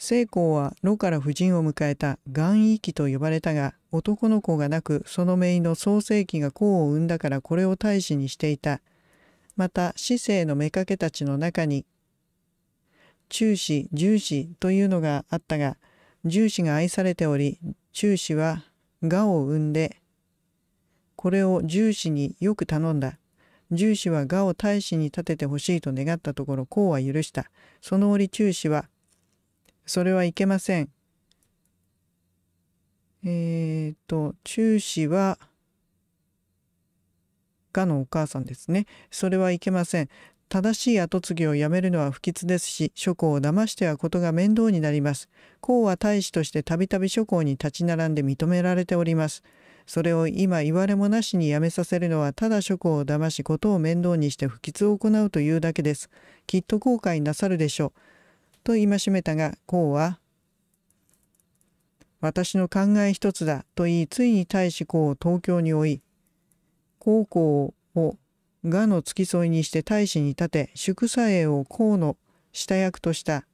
成功は炉から夫人を迎えた元域と呼ばれたが男の子がなくその姪の創世記が功を生んだからこれを大使にしていたまた市政の妾たちの中に中子重子というのがあったが重子が愛されており中子は我を生んでこれを重子によく頼んだ重子は我を大使に立ててほしいと願ったところ功は許したその折中子はそれはいけません。えっ、ー、と、中止は、がのお母さんですね。それはいけません。正しい跡継ぎをやめるのは不吉ですし、諸侯を騙してはことが面倒になります。公は大使としてたびたび諸侯に立ち並んで認められております。それを今言われもなしにやめさせるのはただ諸侯を騙しことを面倒にして不吉を行うというだけです。きっと後悔なさるでしょう。と戒めたがうは「私の考え一つだ」と言いついに大使孔を東京に追い高公をがの付き添いにして大使に立て祝祭栄をうの下役とした。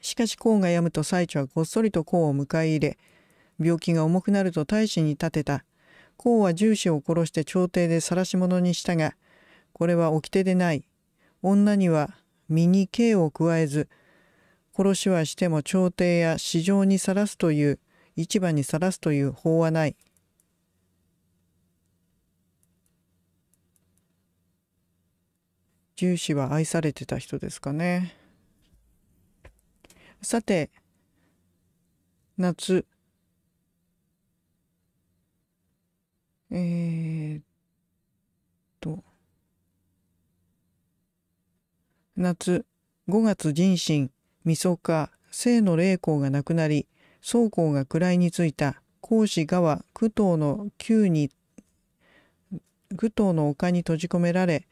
しかし孔が病むと最澄はこっそりと功を迎え入れ病気が重くなると大使に立てた孔は重視を殺して朝廷で晒し者にしたがこれは掟でない女には身に刑を加えず、殺しはしても朝廷や市場にさらすという、市場にさらすという法はない。重視は愛されてた人ですかね。さて、夏、えー、夏5月人心みそか生の霊光がなくなり宗公が位についた孔子川九頭の宮に九頭の丘に閉じ込められ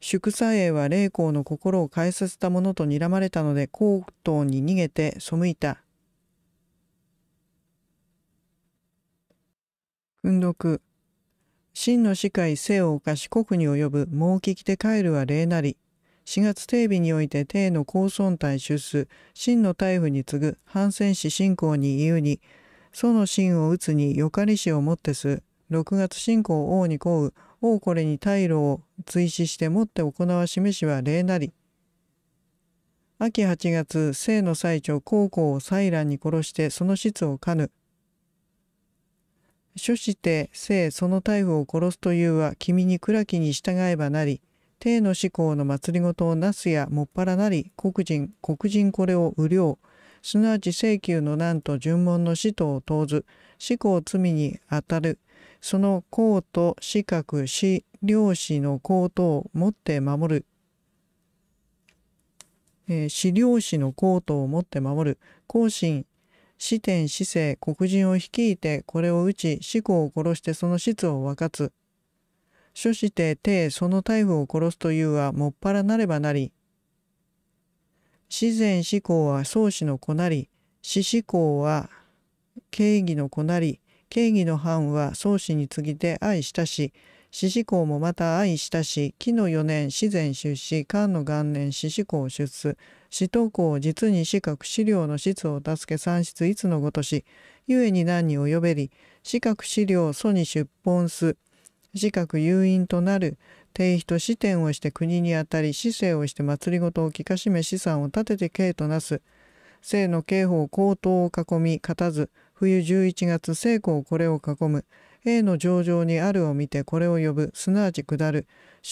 祝祭栄は霊光の心を変えさせたものと睨まれたので孔頭に逃げて背いた。訓読真の死海生を犯し国に及ぶ猛聞きて帰るは霊なり4月定備において帝の高尊体出世、真の大夫に次ぐ反戦士信仰に言うに、祖の真を打つによかり死をもってす、6月信仰王に降う、王これに退路を追試してもって行わしめしは礼なり。秋8月、生の最長高校を祭壇に殺してその質をかぬ。諸して生その大夫を殺すというは君に暗きに従えばなり。帝の思考の祭りごとをなすやもっぱらなり黒人黒人これを右料。すなわち請求のなんと順問の使徒を問ず思考罪にあたるその公と資格死漁師の公とを持って守るえ漁資料のコートを持って守る公心四天四生黒人を率いてこれを打ち死故を殺してその質を分かつ所してて、その逮捕を殺すというはもっぱらなればなり。自然思考は創始の子なり、死思考は敬義の子なり、敬義の藩は創始に次ぎて愛したし、死思考もまた愛したし、紀の四年自然出資、漢の元年死思考出す死投稿実に資格資料の質を助け算出いつのごとし、故に何に及べり、資格資料祖に出奔す、短く誘引となる定比と視点をして国にあたり市政をして祭りごとを聞かしめ資産を立てて刑となす政の刑法高等を囲み勝たず冬11月成功これを囲む A の上場にあるを見てこれを呼ぶすなわち下る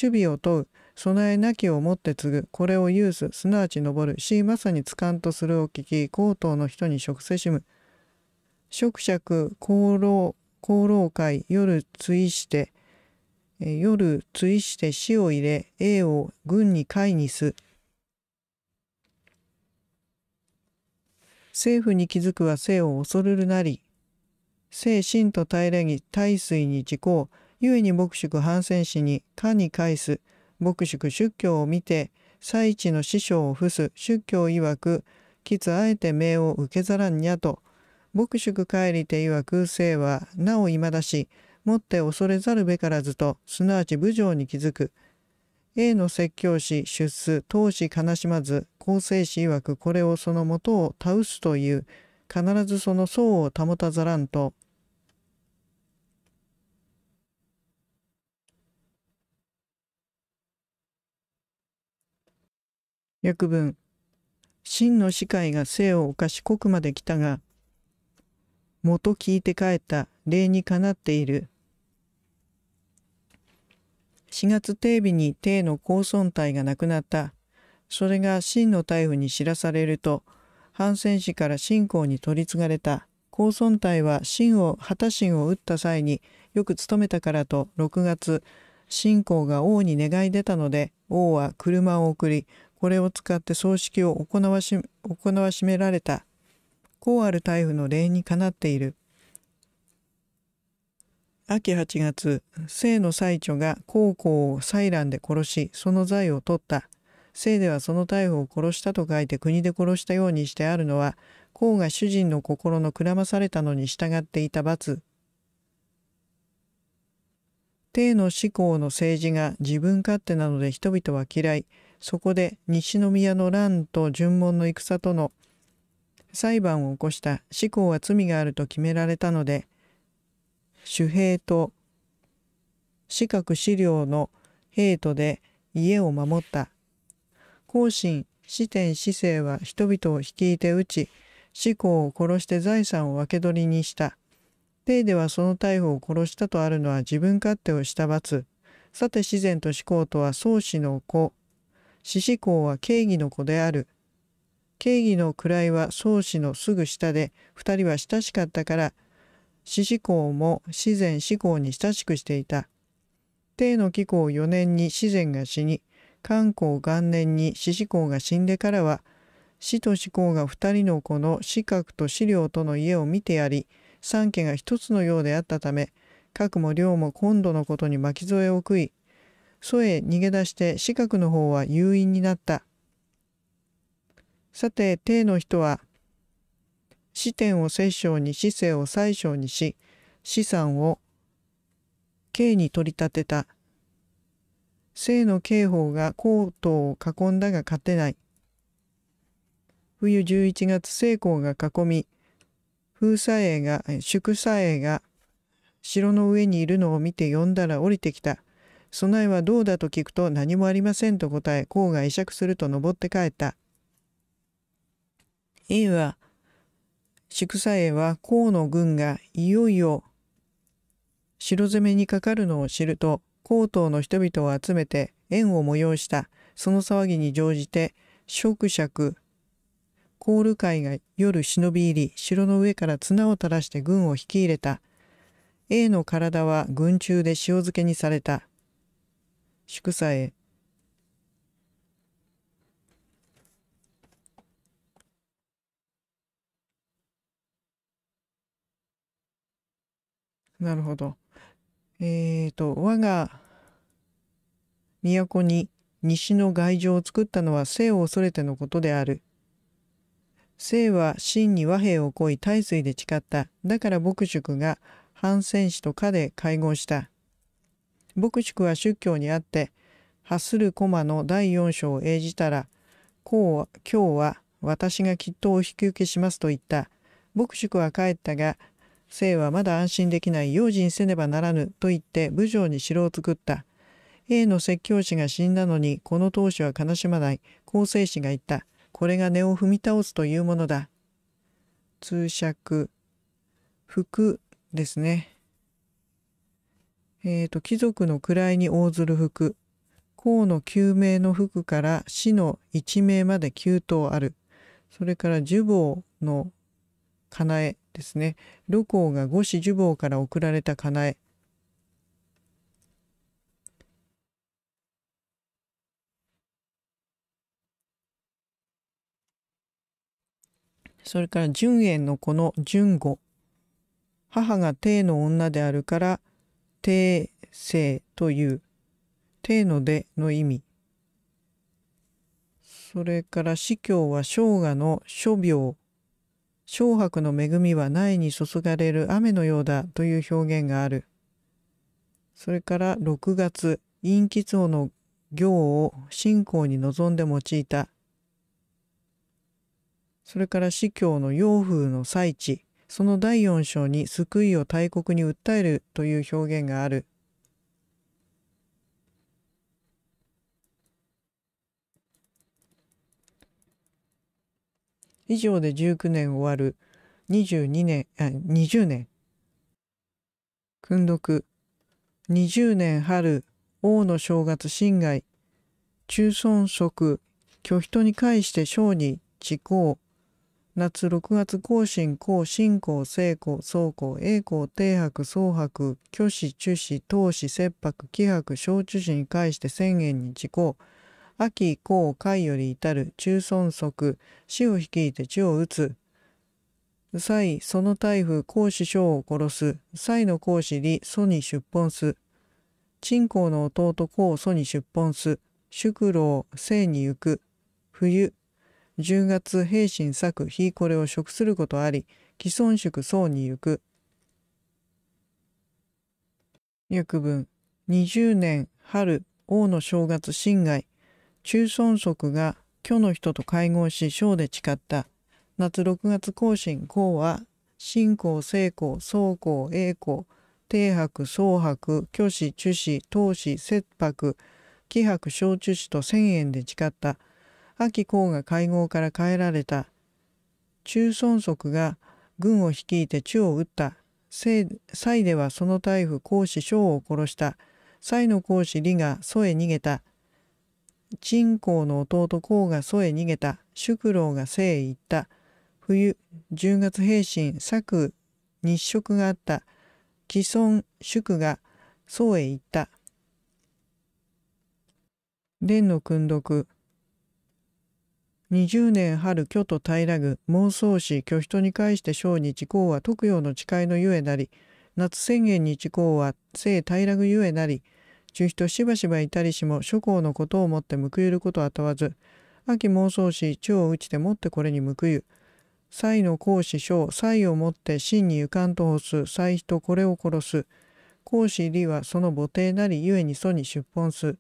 守備を問う備えなきをもって継ぐこれを有すすなわち登る C まさにつかんとするを聞き高等の人に職せしむ職爵功労功労会夜追して夜追して死を入れ A を軍に会にす政府に気づくは生を恐るるなり生真と平らに大水に自己ゆえに牧宿反戦死にかに返す牧宿出教を見て最地の師匠を付す出教曰くきつあえて命を受けざらんにゃと牧宿帰りて曰く生はなおいまだしもって恐れざるべからずと、すなわち武将に気づく。A の説教師、出世、当死悲しまず、後世師曰くこれをその元を倒すという、必ずその層を保たざらんと、訳文真の司会が生を犯し国まで来たが元聞いて帰った礼にかなっている4月定日に帝の高尊体が亡くなった。それが秦の大夫に知らされると、反戦氏から信仰に取り継がれた。高尊体は秦を、旗秦を打った際によく務めたからと6月、信仰が王に願い出たので、王は車を送り、これを使って葬式を行わし、行わしめられた。こうある大夫の礼にかなっている。秋8月、生の最著が高校を祭壇で殺し、その罪を取った。生ではその逮捕を殺したと書いて国で殺したようにしてあるのは、公が主人の心のくらまされたのに従っていた罰。帝の思考の政治が自分勝手なので人々は嫌い、そこで西宮の乱と順文の戦との裁判を起こした思考は罪があると決められたので、主兵と四角四料の兵とで家を守った。後進、四天四世は人々を率いて討ち、四考を殺して財産を分け取りにした。帝ではその逮捕を殺したとあるのは自分勝手をした罰。さて自然と四考とは宗氏の子。四子公は敬義の子である。敬義の位は宗氏のすぐ下で、二人は親しかったから、死子公も自然志向に親しくしていた。帝の紀行4年に自然が死に、漢公元年に死子公が死んでからは、死と志公が二人の子の四角と四両との家を見てやり、三家が一つのようであったため、核も両も今度のことに巻き添えを食い、祖へ逃げ出して四角の方は誘引になった。さて、帝の人は、視点を摂政に姿勢を宰相にし、資産を刑に取り立てた。生の刑法が高等を囲んだが勝てない。冬11月成光が囲み、風鎖英が、祝佐が城の上にいるのを見て呼んだら降りてきた。備えはどうだと聞くと何もありませんと答え、甲が会釈すると登って帰った。A は祝祭へは河の軍がいよいよ城攻めにかかるのを知ると江東の人々を集めて縁を催したその騒ぎに乗じて職爵コール会が夜忍び入り城の上から綱を垂らして軍を引き入れた A の体は軍中で塩漬けにされた祝祭へなるほど。えっ、ー、と、我が都に西の外城を作ったのは生を恐れてのことである。生は真に和平を恋大水で誓った。だから牧塾が反戦士と家で会合した。牧塾は出教にあって、発する駒の第4章を英じたら、こう今日は私がきっとお引き受けしますと言った。牧塾は帰ったが、生はまだ安心できない用心せねばならぬと言って武将に城を作った。A の説教師が死んだのにこの当主は悲しまない。構成師が言った。これが根を踏み倒すというものだ。通釈。服ですね。えー、と、貴族の位に応ずる服。公の救命の服から死の一命まで9頭ある。それから呪棒のなえ。ですね。露光が五子樹坊から送られたかなえ。それから純円の子の純語。母が帝の女であるから帝性という帝の出の意味。それから司教は生姜の諸病。小白の恵みは苗に注がれる雨のようだという表現がある。それから6月、陰吉層の行を信仰に臨んで用いた。それから司教の洋風の最地、その第4章に救いを大国に訴えるという表現がある。以上で19年終わる22年あ20年訓読20年春王の正月侵害中尊則拒人に返して商に地公夏6月更進公進公成公総公栄公帝白総白虚子中子投子切迫気白小中子に返して千円に地公秋、公、海より至る、中尊則、死を率いて地を打つ。蔡、その大夫、公子将を殺す。蔡の公子李、祖に出奔す。陳公の弟、公祖に出奔す。宿老、生に行く。冬、10月、平心作、非これを食することあり、既存宿、宋に行く。約文、20年、春、王の正月、辛亥。中村則が虚の人と会合し章で誓った夏6月更新公は信仰成功総公栄光定白総白虚子中子投子切迫気白小中子と千円で誓った秋公が会合から帰られた中村則が軍を率いて中を打った蔡ではその大夫公子章を殺した蔡の公子李が蘇へ逃げた陳公の弟公が祖へ逃げた、宿老が生へ行った、冬、十月平身、作、日食があった、既存、宿が、祖へ行った。伝の訓読二十年春虚と平ぐ妄想し虚人に返して小に地公は徳陽の誓いのゆえなり夏宣言に地公は聖平ぐゆえなり中人しばしばいたりしも諸侯のことをもって報ゆることはたわず秋妄想し蝶を打ちてもってこれに報ゆ才の公子将才をもって真にゆかんと干す才人これを殺す公子李はその母帝なりゆえに祖に出奔す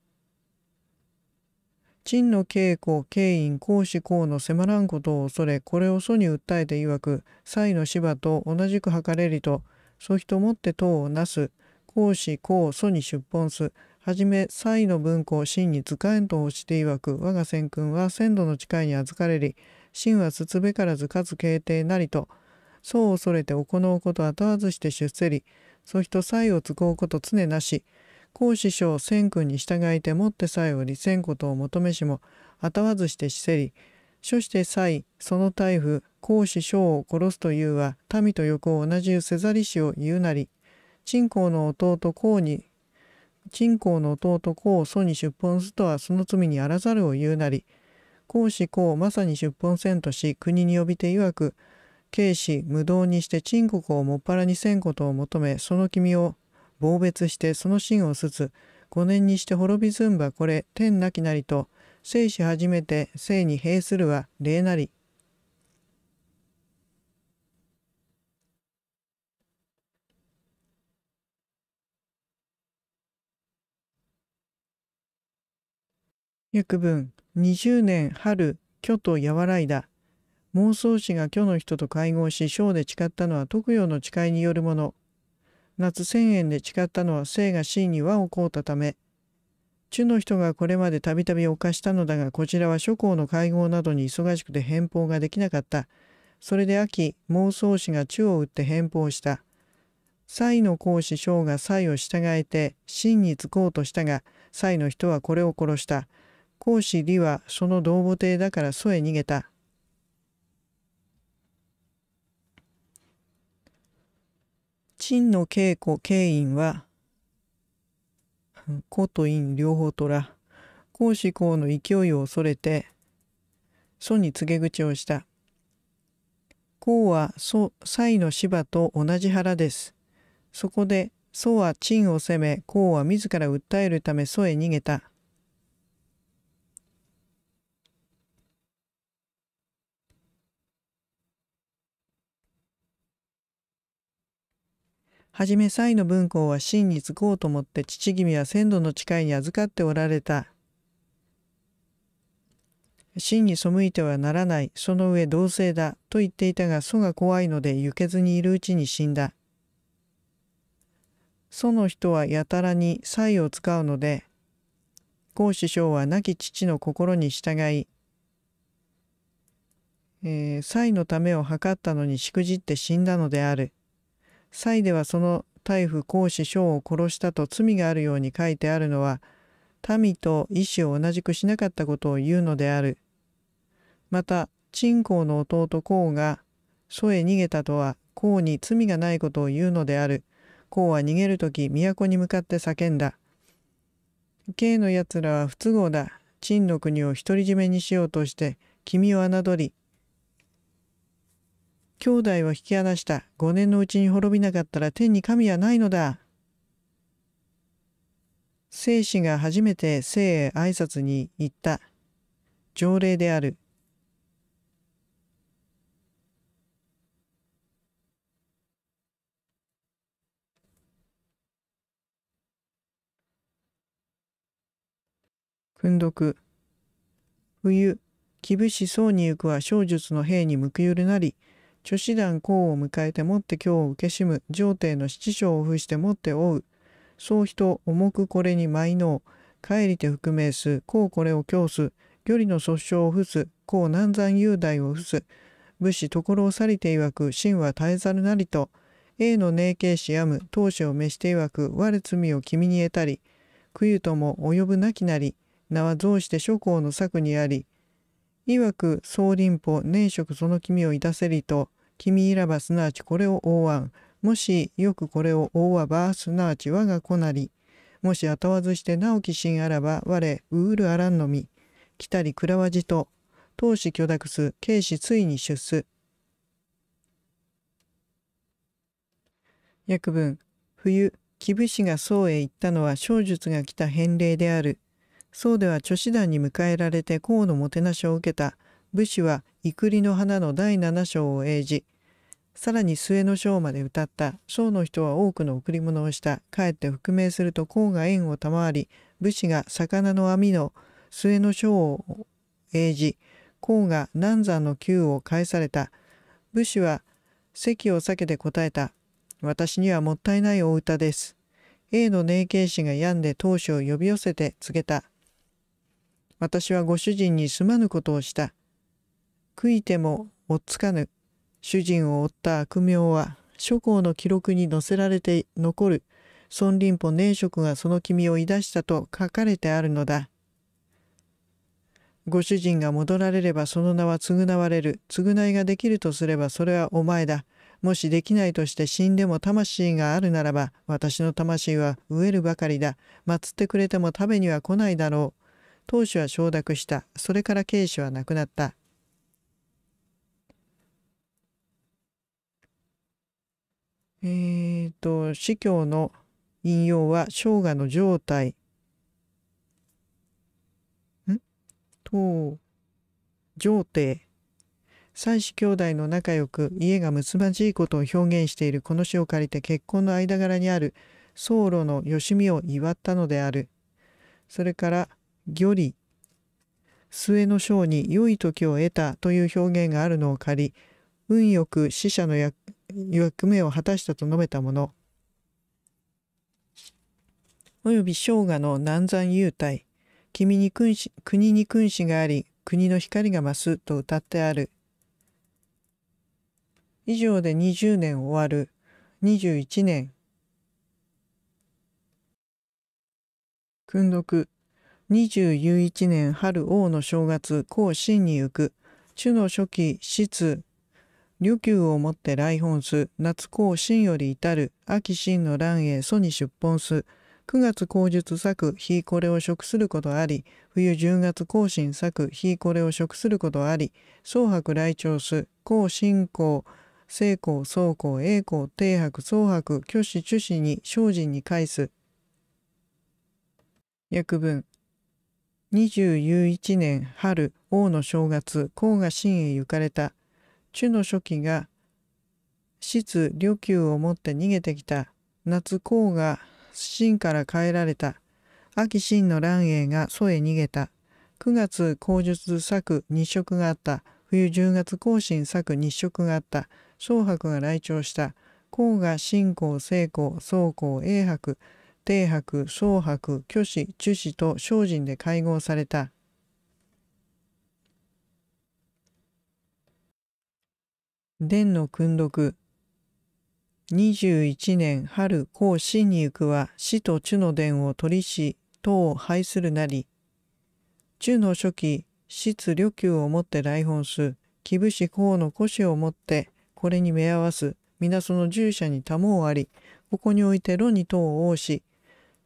陳の稽古慶院公子公の迫らんことを恐れこれを祖に訴えて曰く才の芝と同じく図れりとそ人もって党をなす孔子孔祖に出奔す。はじめ、蔡の文庫を真に使えんとしていわく、我が先君は先度の誓いに預かれり、真はつつべからずかつ敬帝なりと、そう恐れて行うこと後わずして出世り、そひと才を使うこと常なし、孔子将千君に従いてもって才を利せんことを求めしも、後わずして死せり、所して才、その大夫、孔子将を殺すというは、民と欲を同じゆせざりしを言うなり、陳公の弟公に、陳公の弟公を祖に出奔すとはその罪にあらざるを言うなり、公子公をまさに出奔せんとし、国に呼びて曰く、軽視無道にして陳国をもっぱらにせんことを求め、その君を亡別してその心をすつ、五年にして滅びずんばこれ、天なきなりと、生死初めて生に平するは礼なり。約文20年春虚と和らいだ妄想師が虚の人と会合し章で誓ったのは徳陽の誓いによるもの夏千円で誓ったのは生が真に和をこうたため中の人がこれまでたびたび犯したのだがこちらは諸侯の会合などに忙しくて返報ができなかったそれで秋妄想師が中を打って返報した蔡の公子将が蔡を従えて真につこうとしたが蔡の人はこれを殺した。講師李はその同母邸だから楚へ逃げた。陳の稽古慶院は子」と院両方とら孔子公の勢いを恐れて祖に告げ口をした。孔は祖蔡の芝と同じ腹です。そこで祖は陳を責め孔は自ら訴えるため祖へ逃げた。はじめ蔡の文公は真に就こうと思って父君は先祖の誓いに預かっておられた。真に背いてはならない、その上同性だ、と言っていたが、祖が怖いので、行けずにいるうちに死んだ。祖の人はやたらに才を使うので、孔師匠は亡き父の心に従い、えー、才のためを図ったのにしくじって死んだのである。祭ではその大夫公子将を殺したと罪があるように書いてあるのは民と意志を同じくしなかったことを言うのである。また陳公の弟孔が祖へ逃げたとは孔に罪がないことを言うのである。孔は逃げる時都に向かって叫んだ。慶のやつらは不都合だ。陳の国を独り占めにしようとして君を侮り兄弟は引き離した。5年のうちに滅びなかったら天に神はないのだ。生死が初めて生へ挨拶に行った。条例である。訓読。冬、厳しそうに行くは少術の兵に報ゆるなり、諸子団公を迎えてもって今日を受けしむ上帝の七章を付してもって追うそう人重くこれに舞の帰りて含めすこうこれを教す距離の訴訟を付すこう南山雄大を付す武士所を去りていわく真は絶えざるなりと A の寧慶しやむ当主を召していわく我罪を君に得たりくゆとも及ぶなきなり名は増して諸侯の策にあり曰く総林法年食その君をいたせりと君いらばすなわちこれを覆わんもしよくこれを覆わばすなわち我が子なりもしあわずして直きしんあらば我ううるあらんのみ来たりくらわじと当子許諾す軽視ついに出す訳文冬木士が宋へ行ったのは小術が来た返礼である宋では諸子団に迎えられて孔のもてなしを受けた武士は「いくりの花」の第7章を英字さらに末の章まで歌った章の人は多くの贈り物をしたかえって復命すると孔が縁を賜り武士が魚の網の末の章を英字孔が南山の球を返された武士は席を避けて答えた私にはもったいないお歌です A の霊形師が病んで当主を呼び寄せて告げた私はご主人にすまぬことをした。悔いても追っつかぬ。主人を追った悪名は、諸侯の記録に載せられて残る。孫林甫寧職がその君を出したと書かれてあるのだ。ご主人が戻られればその名は償われる。償いができるとすればそれはお前だ。もしできないとして死んでも魂があるならば、私の魂は飢えるばかりだ。祀ってくれても食べには来ないだろう。当主は承諾した。それから慶主は亡くなった。えっと、司教の引用は生涯の状態んと上帝妻子兄弟の仲良く家がむつまじいことを表現しているこの詩を借りて結婚の間柄にある僧侶のよしみを祝ったのであるそれから魚理末の章に良い時を得たという表現があるのを借り運よく死者の役目を果たしたと述べたものおよび生姜の南山勇退。君に君子国に君子があり国の光が増すと歌ってある以上で20年終わる21年訓読2 1年春王の正月後秦に行く主の初期質琉球をもって来本す夏後秦より至る秋秦の乱へ祖に出奔す9月口述作日これを食することあり冬10月更新作日これを食することあり宗白来朝す甲信行成功宗公栄光定白宗白虚子中子に精進に返す訳文2 1年春王の正月甲賀新へ行かれた中の初期が質旅球を持って逃げてきた夏甲賀秦から帰られた秋秦の乱栄が祖へ逃げた9月口述作日食があった冬10月更新作日食があった宗白が来庁した甲賀信皇聖光宗皇英白定白、総白、虚子、中子と精進で会合された。伝の訓読21年春後子に行くは死と中の伝を取りし党を廃するなり中の初期質旅球をもって来訪す武士公の古紙をもってこれに目合わす皆その従者に多毛ありここにおいて炉に党を応し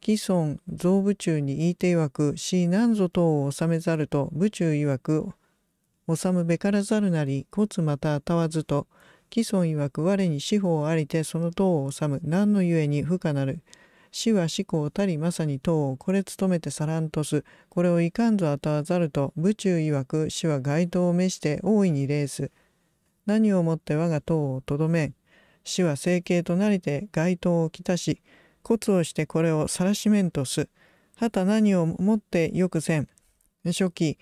既孫増部中に言いて曰く死何ぞ等を治めざると部中曰く治むべからざるなりこつまたたわずと既い曰く我に司法ありてその等を治む何のゆえに不可なる死は思考たりまさに等をこれ努めてさらんとすこれをいかんぞあたわざると部中曰く死は街当を召して大いに礼す何をもって我が等をとどめん死は整形となりて街当をきたし骨をしてこれをさらしめんとす。はた何を持ってよくせん。初期、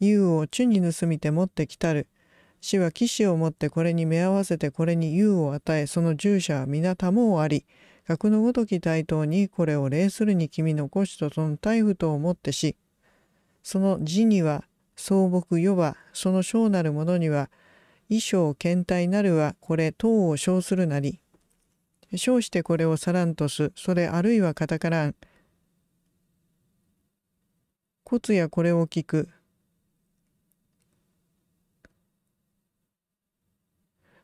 優を宙に盗みて持ってきたる。死は騎士を持ってこれに目合わせてこれに優を与え、その従者は皆たもあり、格のごとき対等にこれを礼するに君の古とその大夫と思ってし、その字には草木よば、その小なる者には、衣装検体なるはこれ等を称するなり、称してこれをサラントス、それあるいはカタカラン。コツやこれを聞く。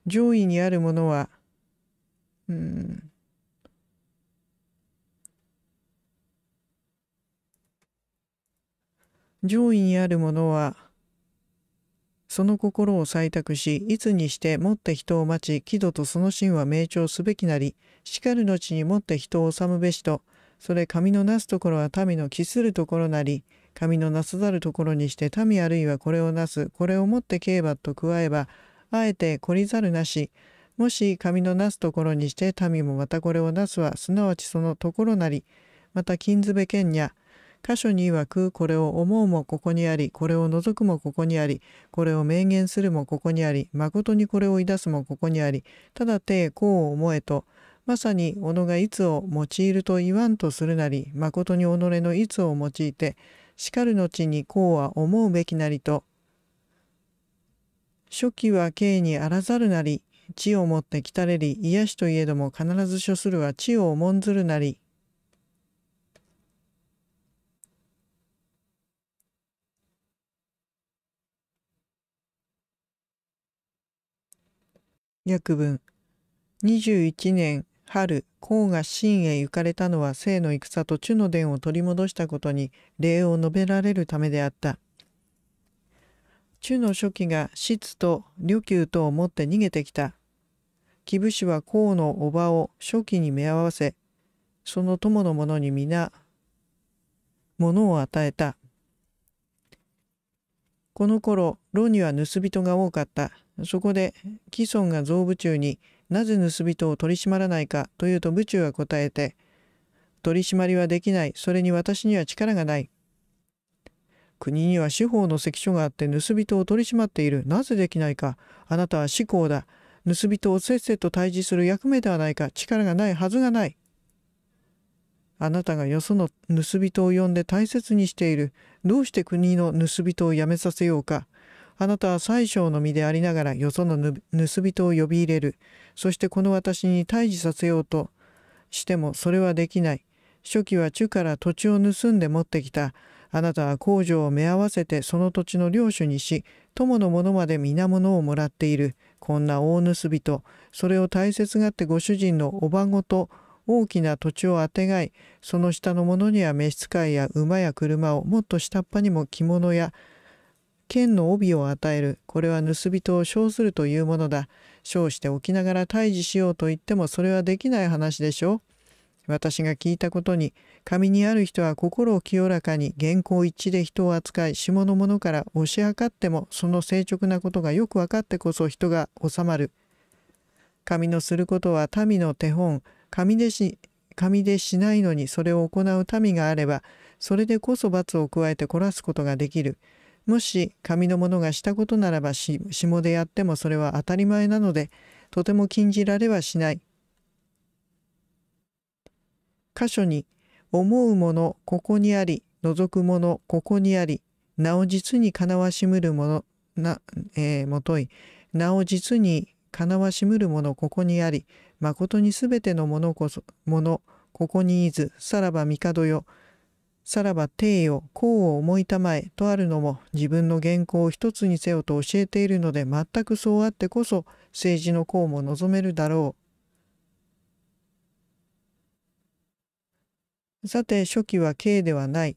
上位にあるものは、うん、上位にあるものは、その心を採択し、いつにしてもって人を待ち、喜怒とその心は明朝すべきなり、しかるのちにもって人を治むべしと、それ神のなすところは民の期するところなり、神のなさざるところにして民あるいはこれをなす、これをもって刑罰と加えば、あえて懲りざるなし、もし神のなすところにして民もまたこれをなすは、すなわちそのところなり、また金ずべけんにゃ、箇所に曰くこれを思うもここにありこれを除くもここにありこれを明言するもここにあり誠にこれを言い出すもここにありただてこう思えとまさに己がいつを用いると言わんとするなり誠に己のいつを用いてしかるのちにこうは思うべきなりと初期は刑にあらざるなり地をもって来たれり癒しといえども必ず処するは地を重んずるなり約文21年春甲が秦へ行かれたのは聖の戦と中の伝を取り戻したことに礼を述べられるためであった中の初期が質と琉球とを持って逃げてきた貴部氏は甲の叔母を初期に目合わせその友の者に皆物を与えたこの頃、炉には盗人が多かった。そこで既存が増部中になぜ盗人を取り締まらないかというと部中は答えて取り締まりはできないそれに私には力がない国には司法の関所があって盗人を取り締まっているなぜできないかあなたは司公だ盗人をせっせと退治する役目ではないか力がないはずがないあなたがよその盗人を呼んで大切にしているどうして国の盗人をやめさせようかあなたは宰相の身でありながらよその盗人を呼び入れる。そしてこの私に退治させようとしてもそれはできない。初期は中から土地を盗んで持ってきた。あなたは工場を目合わせてその土地の領主にし、友のものまで皆物をもらっている。こんな大盗人、それを大切がってご主人のおばごと大きな土地をあてがい、その下の者には召使いや馬や車をもっと下っ端にも着物や剣の帯を与える。これは盗人を称するというものだ。称しておきながら退治しようと言ってもそれはできない話でしょう。私が聞いたことに、神にある人は心を清らかに原稿一致で人を扱い、下の者から推し量っても、その正直なことがよく分かってこそ人が収まる。神のすることは民の手本、神でし、神でしないのにそれを行う民があれば、それでこそ罰を加えて凝らすことができる。もし紙のものがしたことならばし下でやってもそれは当たり前なのでとても禁じられはしない。箇所に「思うものここにあり覗くものここにありなお実にかなわしむるものな、えー、もといなお実にかなわしむるものここにありまことにすべてのものこそものここにいずさらば帝よさらば帝よ、功を思いたまえとあるのも自分の原稿を一つにせよと教えているので全くそうあってこそ政治の功も望めるだろう。さて初期は刑ではない。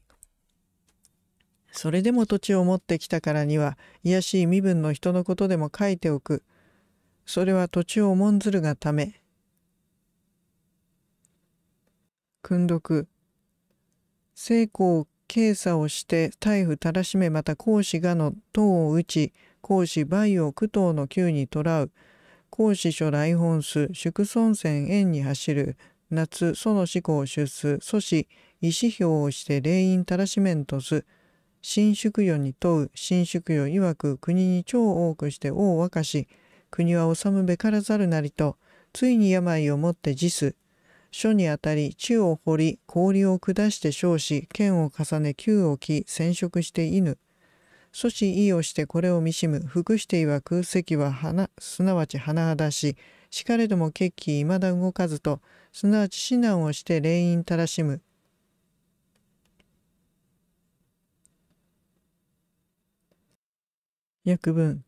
それでも土地を持ってきたからには卑しい身分の人のことでも書いておく。それは土地を重んずるがため。訓読成功軽査をして大夫たらしめまた孔子がの党を打ち孔子梅を九党の九にとらう孔子書来本数祝孫戦縁に走る夏その思考出す祖師意思表をして霊院たらしめんとす新宿与に問う新宿与曰く国に超多くして王若し国は治むべからざるなりとついに病をもって自す書にあたり地を掘り氷を下して生し剣を重ね球を着染色して犬阻止意をしてこれを見しむ服していは空席は花すなわち花だししかれども決起いまだ動かずとすなわち指南をして霊院たらしむ訳文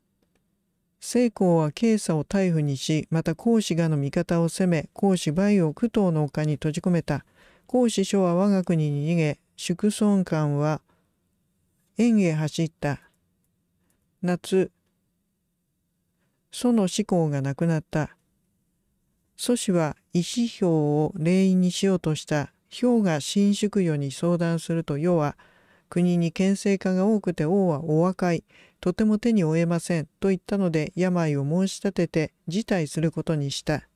聖公は慶佐を逮捕にし、また孔子がの味方を責め、孔子梅を九頭の丘に閉じ込めた。孔子書は我が国に逃げ、祝孫館は園へ走った。夏、祖の志向がなくなった。祖師は意思表を霊院にしようとした。表が新宿与に相談すると世は、国に県政家が多くて王はお若い。とても手に負えませんと言ったので病を申し立てて辞退することにした。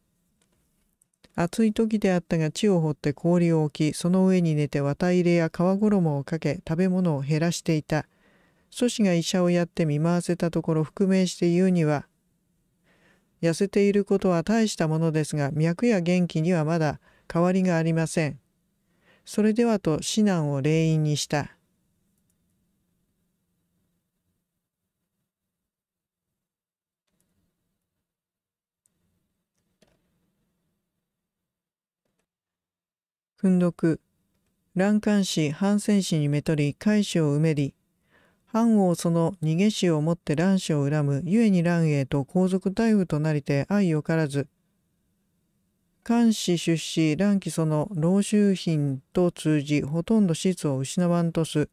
暑い時であったが地を掘って氷を置き、その上に寝て綿入れや皮衣をかけ食べ物を減らしていた。祖師が医者をやって見回せたところ覆面して言うには、痩せていることは大したものですが、脈や元気にはまだ変わりがありません。それではと指南を霊院にした。訓読、乱干子、反戦士にめとり、海しを埋めり、藩王その逃げ死をもって乱死を恨む、ゆえに乱へと皇族大夫となりて愛よからず、漢子出資乱気その老衆品と通じほとんど質を失わんとす。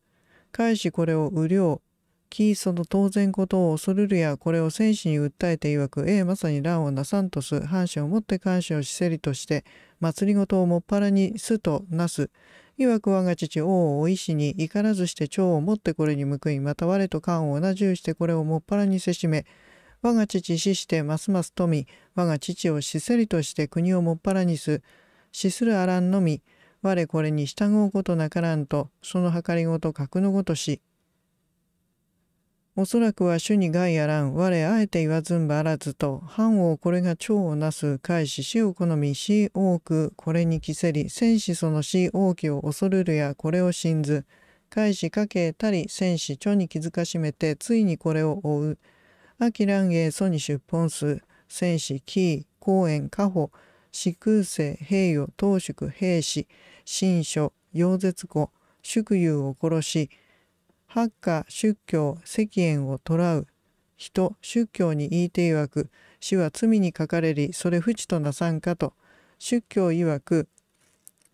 返しこれを無料。キーその当然ことを恐るるやこれを戦士に訴えて曰く、ええまさに乱をなさんとす。藩士をもって謝をしせりとして、祭りごとをもっぱらにすとなす。いわく我が父王を医師に怒らずして蝶を持ってこれに報い、また我と官を同じゅうしてこれをもっぱらにせしめ。我が父死してますます富、我が父を死せりとして国をもっぱらにす。死するあらんのみ、我これに従うことなからんと、その計りごと格のごとし。おそらくは主に害あらん、我あえて言わずんばあらずと、藩をこれが長をなす、開始死を好み、死多く、これに着せり、戦士その死多きを恐るるや、これを信ず、開始家計たり、戦士著に気づかしめて、ついにこれを追う。秋蘭芸祖に出奔す、戦士キー、公園、家保、四空生、平与、当宿、兵士、新書、溶絶子、宿友を殺し、発火、宗教、石縁を捉う。人、宗教に言いて曰く、死は罪にかかれり、それ不知となさんかと。宗教曰く、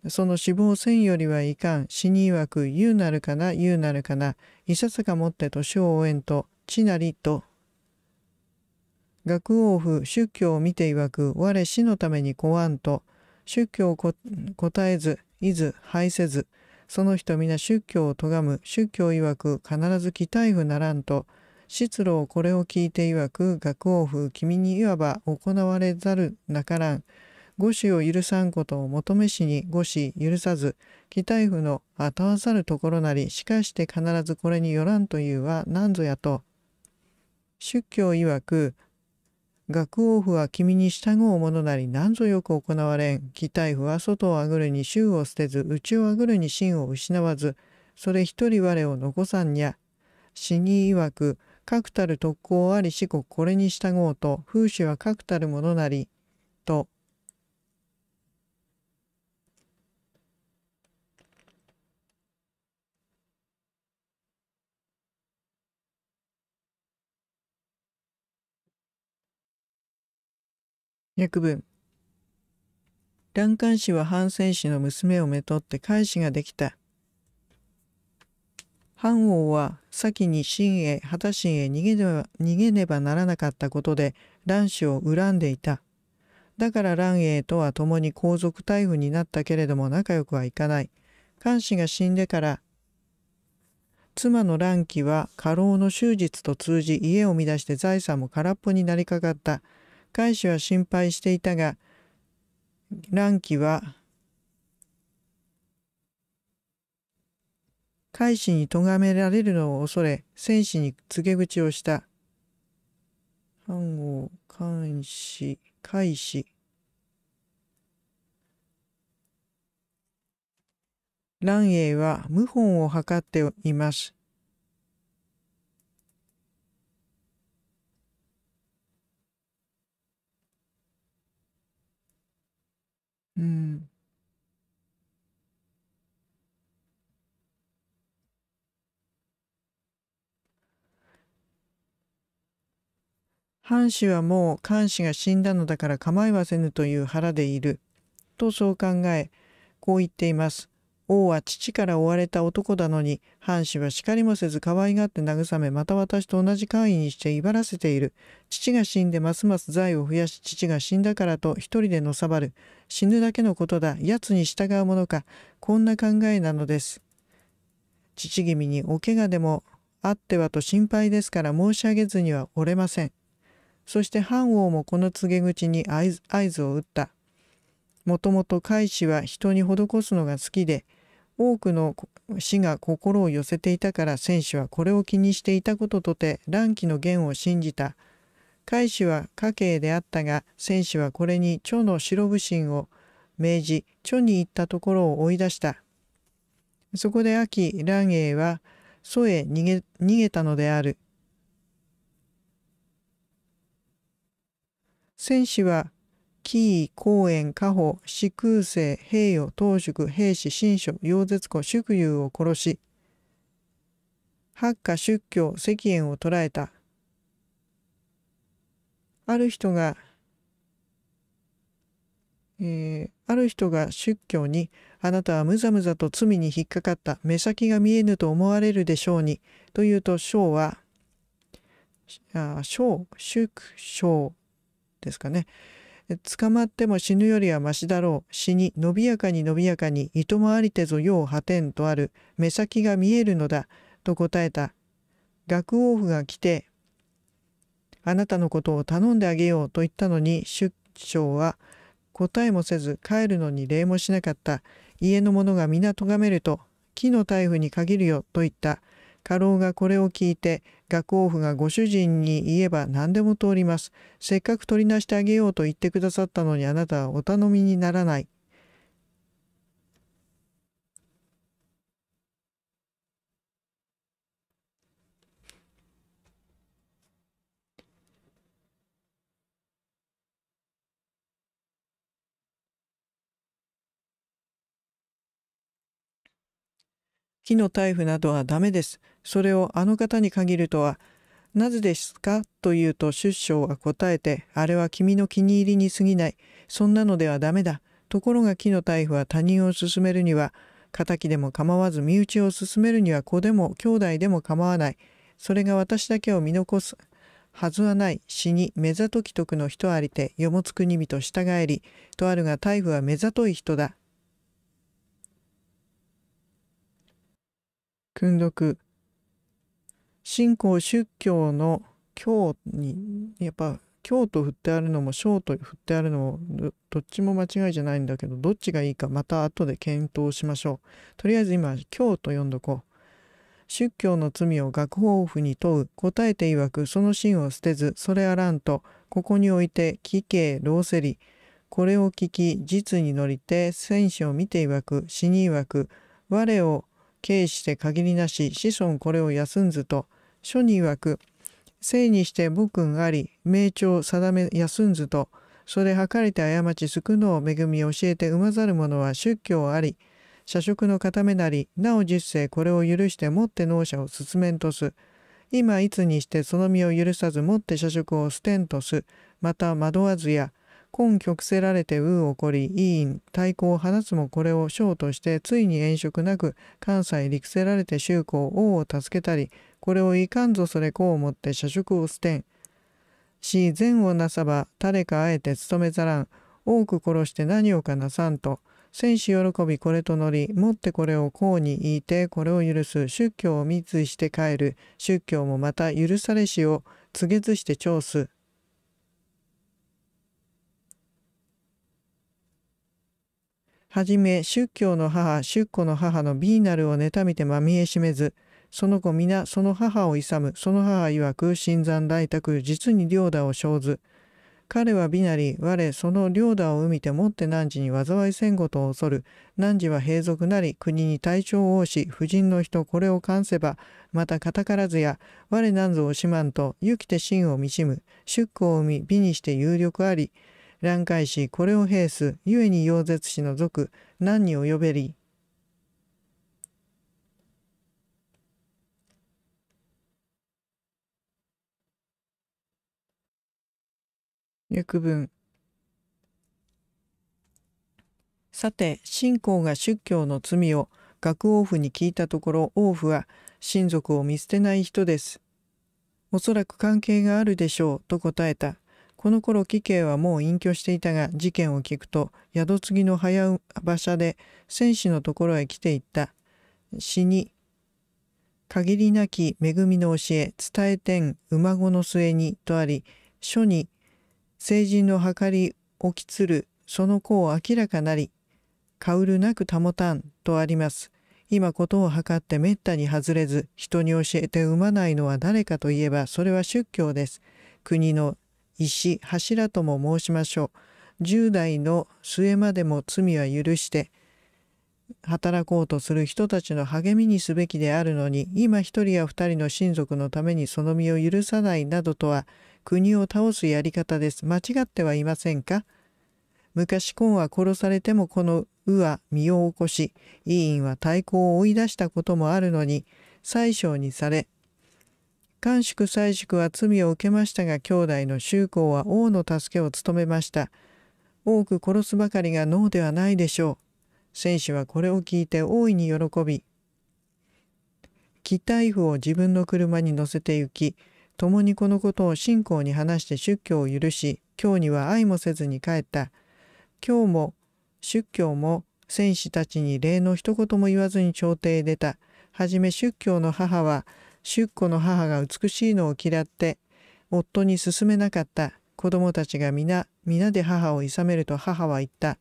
その死亡せんよりはいかん、死に曰く、言うなるかな、言うなるかな、いささかもって年を応んと、地なりと。学王府、宗教を見ていわく、我死のために怖わんと。宗教を答えず、いず、敗せず、その人皆宗教を咎む宗教曰く必ず期待不ならんと失路これを聞いて曰く学王府君にいわば行われざるなからん御子を許さんことを求めしに御子許さず期待不のたわざるところなりしかして必ずこれによらんというは何ぞやと宗教曰く学王府は君に従う者なり何ぞよく行われん。期待府は外をあぐるに衆を捨てず、内をあぐるに真を失わず、それ一人我を残さんにゃ。死に曰く、確たる特攻あり四国これに従おうと、風刺は確たるものなり。と、約文蘭漢氏は反戦氏の娘をめとって返しができた。藩王は先に秦へ畑秦へ逃げねば逃げねばならなかったことで蘭氏を恨んでいた。だから蘭英とは共に皇族逮捕になったけれども仲良くはいかない。漢氏が死んでから妻の蘭貴は家老の終日と通じ家を乱して財産も空っぽになりかかった。海士は心配していたが、乱気は、海士に咎められるのを恐れ、戦士に告げ口をした。藩王、監視、海士。蘭英は謀反を図っています。うん。藩士はもう漢氏が死んだのだから構いはせぬという腹でいる。とそう考え、こう言っています。王は父から追われた男なのに、藩士は叱りもせず可愛がって慰め、また私と同じ官位にして威張らせている。父が死んでますます財を増やし、父が死んだからと一人でのさばる。死ぬだけのことだ。奴に従うものか。こんな考えなのです。父君におけがでもあってはと心配ですから申し上げずにはおれません。そして藩王もこの告げ口に合図を打った。もともと海士は人に施すのが好きで、多くの死が心を寄せていたから戦士はこれを気にしていたこととて乱気の言を信じた。海氏は家計であったが戦士はこれに著の白武神を命じ著に行ったところを追い出した。そこで秋蘭英は祖へ逃げ逃げたのである。戦士は紀伊、公園、家宝、四空生、平与、当宿、平氏、新書、溶絶子祝友を殺し、八家出教、石燕を捕らえた。ある人が、えー、ある人が出教に、あなたはむざむざと罪に引っかかった、目先が見えぬと思われるでしょうに、というと、章は、章、祝、章ですかね。捕まっても死ぬよりはましだろう死に伸びやかに伸びやかにいともありてぞよう破天とある目先が見えるのだと答えた学王府が来てあなたのことを頼んであげようと言ったのに出生は答えもせず帰るのに礼もしなかった家の者が皆咎めると木の大夫に限るよと言った家老がこれを聞いて学校府がご主人に言えば何でも通ります。せっかく取りなしてあげようと言ってくださったのにあなたはお頼みにならない。木の大布などはダメです。それをあの方に限るとは、なぜですかと言うと出生は答えて、あれは君の気に入りに過ぎない。そんなのではダメだ。ところが木の大夫は他人を勧めるには、敵でも構わず身内を勧めるには子でも兄弟でも構わない。それが私だけを見残す。はずはない死に目ざときとの人ありて、よもつ国人従えり、とあるが大夫は目ざとい人だ。訓読信仰宗教の教にやっぱ教と振ってあるのも小と振ってあるのもどっちも間違いじゃないんだけどどっちがいいかまた後で検討しましょうとりあえず今教と読んどこう宗教の罪を学法府に問う答えて曰くその真を捨てずそれあらんとここに置いて奇形老せりこれを聞き実に乗りて戦士を見ていわく死に曰く我を軽視て限りなし子孫これを休んずと書に曰く生にして母君あり名朝定め休んずとそれ計れて過ちすくのを恵み教えて生まざる者は出教あり社食の固めなりなお実世これを許してもって農者を進めんとす今いつにしてその身を許さずもって社食を捨てんとすまた惑わずや根曲せられてう起こり委員太鼓を放つもこれを章としてついに炎色なく関西陸せられて周公王を助けたりこれをいかんぞそれこう思って社食を捨てんし善をなさば誰かあえて勤めざらん多く殺して何をかなさんと戦士喜びこれと乗り持ってこれをこうに言いてこれを許す出教を密して帰る出教もまた許されしを告げずして調すはじめ宗教の母、宗子の母のビーナルを妬みてまみえしめず、その子皆その母を勇む、その母曰く新山大宅、実に領打を生ず。彼は美なり、我その領打を生みてもって汝に災いせんごと恐る。汝は平賊なり、国に大象をし、婦人の人これを関せば、またたからずや、我なんぞをしまんと、行きて真を見しむ。出庫を生み、美にして有力あり。乱開しこれを兵す故に溶絶しの族何に及べり約文さて信仰が出教の罪を学王府に聞いたところ王府は親族を見捨てない人です。おそらく関係があるでしょうと答えた。この頃喜慶はもう隠居していたが事件を聞くと宿継ぎの早馬車で戦士のところへ来ていった死に限りなき恵みの教え伝えてん馬子の末にとあり書に成人の計り起きつるその子を明らかなり薫なく保たんとあります今ことを図ってめったに外れず人に教えて産まないのは誰かといえばそれは出教です国の石柱とも申しましょう10代の末までも罪は許して働こうとする人たちの励みにすべきであるのに今一人や二人の親族のためにその身を許さないなどとは国を倒すやり方です間違ってはいませんか昔婚は殺されてもこの「う」は身を起こし委員は太鼓を追い出したこともあるのに宰相にされ官宿祭宿は罪を受けましたが兄弟の宗公は王の助けを務めました。多く殺すばかりが脳ではないでしょう。戦士はこれを聞いて大いに喜び、機体譜を自分の車に乗せて行き、共にこのことを信仰に話して出家を許し、今日には愛もせずに帰った。今日も出家も戦士たちに礼の一言も言わずに朝廷へ出た。はじめ出家の母は、出庫の母が美しいのを嫌って夫に勧めなかった子供たちが皆皆で母をいさめると母は言った。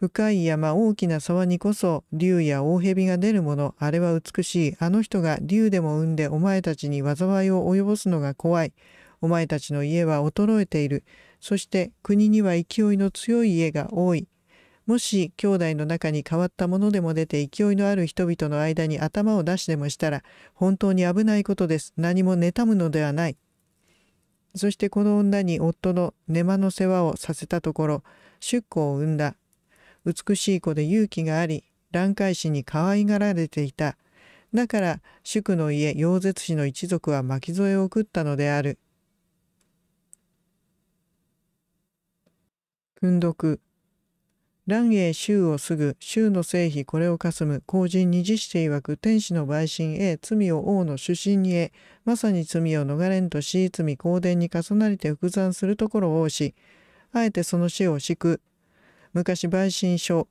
深い山大きな沢にこそ竜や大蛇が出るものあれは美しいあの人が竜でも産んでお前たちに災いを及ぼすのが怖いお前たちの家は衰えているそして国には勢いの強い家が多いもし兄弟の中に変わったものでも出て勢いのある人々の間に頭を出しでもしたら本当に危ないことです何も妬むのではないそしてこの女に夫の寝間の世話をさせたところ出庫を生んだ美しい子で勇気があり蘭開氏に可愛がられていただから宿の家溶絶氏の一族は巻き添えを送ったのである訓読乱栄衆をすぐ、衆の聖妃これをかすむ、公人二次して曰く、天使の陪審へ、罪を王の主審にへ、まさに罪を逃れんとし、罪公殿に重なりて伏残するところを王し、あえてその死を敷く。昔陪審書、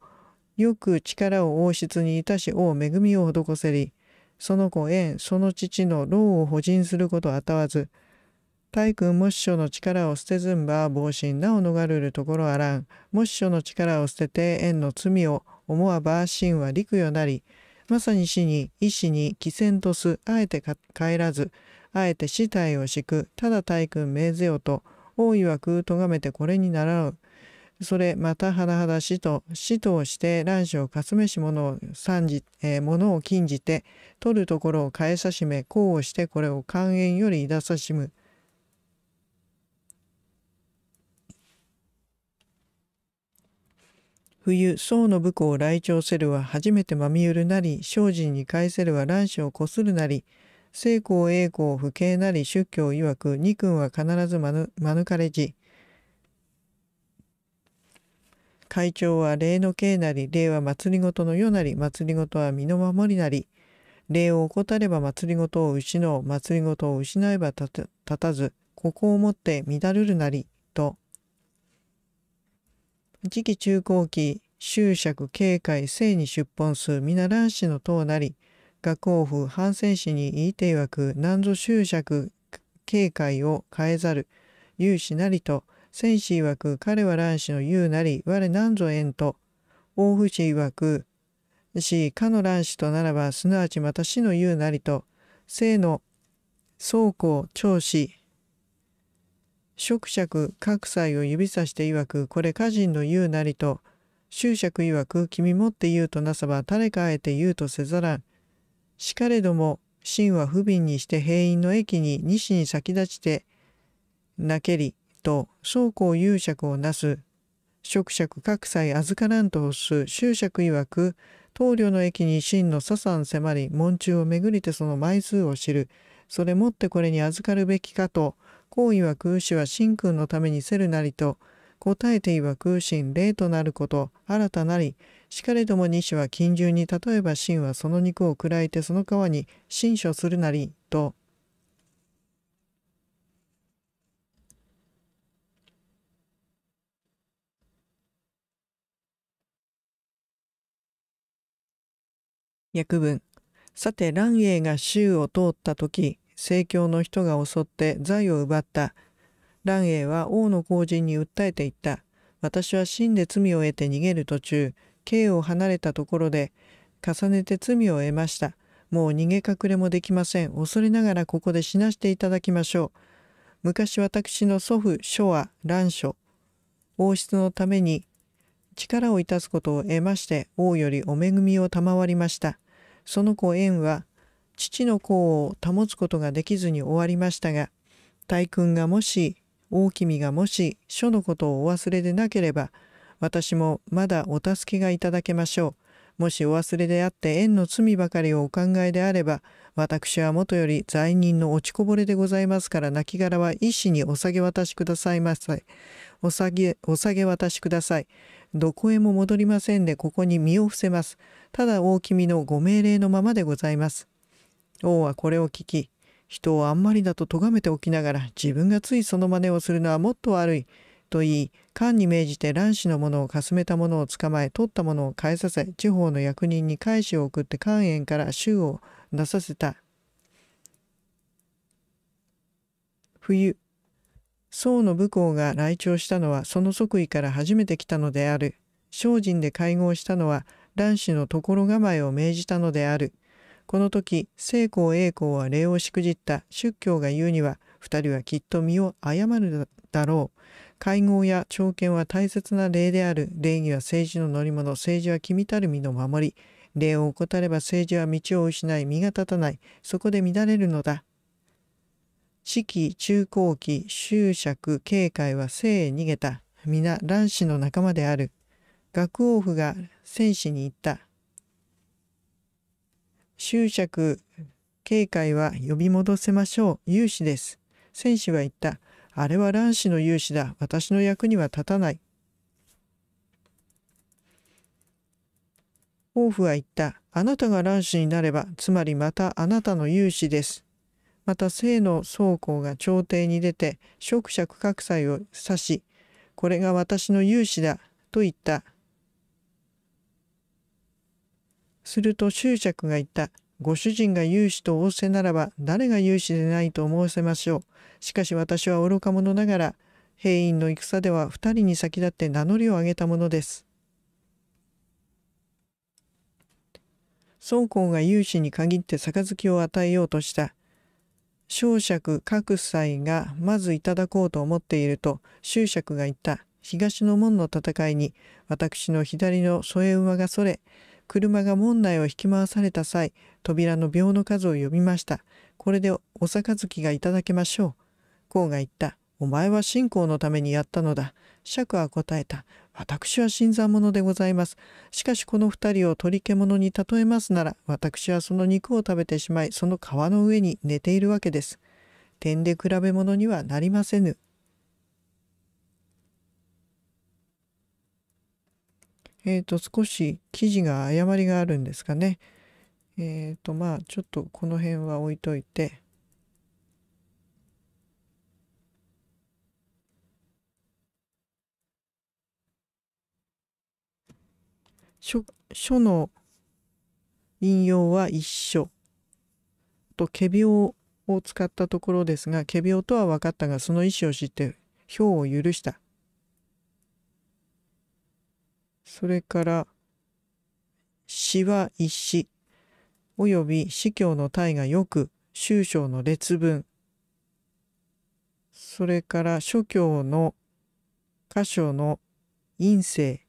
よく力を王室にいたし王恵みを施せり、その子縁、その父の老を保人することあたわず、大君も師匠の力を捨てずんば暴身なお逃れるところあらん。も師匠の力を捨てて縁の罪を思わば真は陸よなり。まさに死に意志に寄せんとすあえて帰らずあえて死体を敷くただ大君命ぜよと大いわくとがめてこれにならう。それまた甚だ死と死として乱子をかすめし者を散じ、えー、物を禁じて取るところを変えさしめ功をしてこれを寛延よりいださしむ。冬、宋の武功を来朝せるは初めてまみうるなり、精進に返せるは乱子をこするなり、成功栄光不敬なり出教曰く二君は必ず免れじ。会長は礼の敬なり、礼は祭りごとの世なり、祭りごとは身の守りなり、礼を怠れば祭りごとを失う、祭りごとを失えば立たず、ここをもって乱るるなり、と。次期中高期、執釈、警戒、性に出奔す、皆乱子の党なり、学校府、反戦士に言いていわく、何ぞ執釈、警戒を変えざる、有志なりと、戦士いわく、彼は乱子の言うなり、我何ぞ縁と、大淵いわく、し、かの乱子とならば、すなわちまた死の言うなりと、生の、宗公、長子、職爵各祭を指さして曰くこれ家人の言うなりと執爵曰く君もって言うとなさば誰かあえて言うとせざらんしかれども真は不憫にして兵員の駅に西に先立ちて泣けりと宗公勇爵をなす職爵各祭預からんとす執爵曰く棟梁の駅に真の左三迫り門中をめぐりてその枚数を知るそれもってこれに預かるべきかとこう空子は神君のためにせるなりと、答えていは空心霊となること、新たなり、しかれども二種は近獣に例えば神はその肉を喰らえてその皮に神書するなり、と、訳文さて蘭英が衆を通った時正教の人が襲って財を奪った。蘭英は王の後人に訴えていった。私は死んで罪を得て逃げる途中、刑を離れたところで、重ねて罪を得ました。もう逃げ隠れもできません。恐れながらここで死なしていただきましょう。昔私の祖父、書は蘭書。王室のために力をいたすことを得まして、王よりお恵みを賜りました。その子縁は父の功を保つことができずに終わりましたが大君がもし大君がもし書のことをお忘れでなければ私もまだお助けがいただけましょうもしお忘れであって縁の罪ばかりをお考えであれば私はもとより罪人の落ちこぼれでございますから亡骸は医師にお下げ渡しくださいませお下げお下げ渡しくださいどこへも戻りませんでここに身を伏せますただ大君のご命令のままでございます王はこれを聞き、人をあんまりだと咎めておきながら自分がついその真似をするのはもっと悪いと言い官に命じて乱子のものをかすめたものを捕まえ取ったものを返させ地方の役人に返しを送って官園から衆を出させた冬宋の武功が来庁したのはその即位から初めて来たのである精進で会合したのは乱子のところ構えを命じたのであるこの時成功栄光は礼をしくじった出教が言うには2人はきっと身を誤るだろう会合や朝見は大切な礼である礼儀は政治の乗り物政治は君たる身の守り礼を怠れば政治は道を失い身が立たないそこで乱れるのだ四季中高期執爵警戒は生へ逃げた皆乱死の仲間である学王府が戦士に言った執着、警戒は呼び戻せましょう。勇士です。戦士は言った。あれは乱子の勇士だ。私の役には立たない。王府は言った。あなたが乱子になれば、つまりまたあなたの勇士です。また聖の宗公が朝廷に出て、職爵格祭を指し、これが私の勇士だ、と言った。すると執着が言った。ご主人が勇士と仰せならば誰が勇士でないと思わせましょう。しかし私は愚か者ながら、兵員の戦では二人に先立って名乗りを上げたものです。孫公が勇士に限って杯を与えようとした。小尺各祭がまずいただこうと思っていると、執爵が言った。東の門の戦いに、私の左の添え馬がそれ、車が門内を引き回された際、扉の病の数を呼びました。これでお杯がいただけましょう。孔が言った。お前は信仰のためにやったのだ。釈は答えた。私は新参者でございます。しかしこの二人を取り獣に例えますなら、私はその肉を食べてしまい、その皮の上に寝ているわけです。点で比べ物にはなりませぬ。えっ、ー、と、少し記事が誤りがあるんですかね。えっ、ー、と、まあ、ちょっとこの辺は置いといて。書、書の引用は一緒。と、仮病を使ったところですが、仮病とは分かったが、その意思を知って、票を許した。それから詩は一詩および司教の体がよく宗将の列文それから諸教の箇所の陰性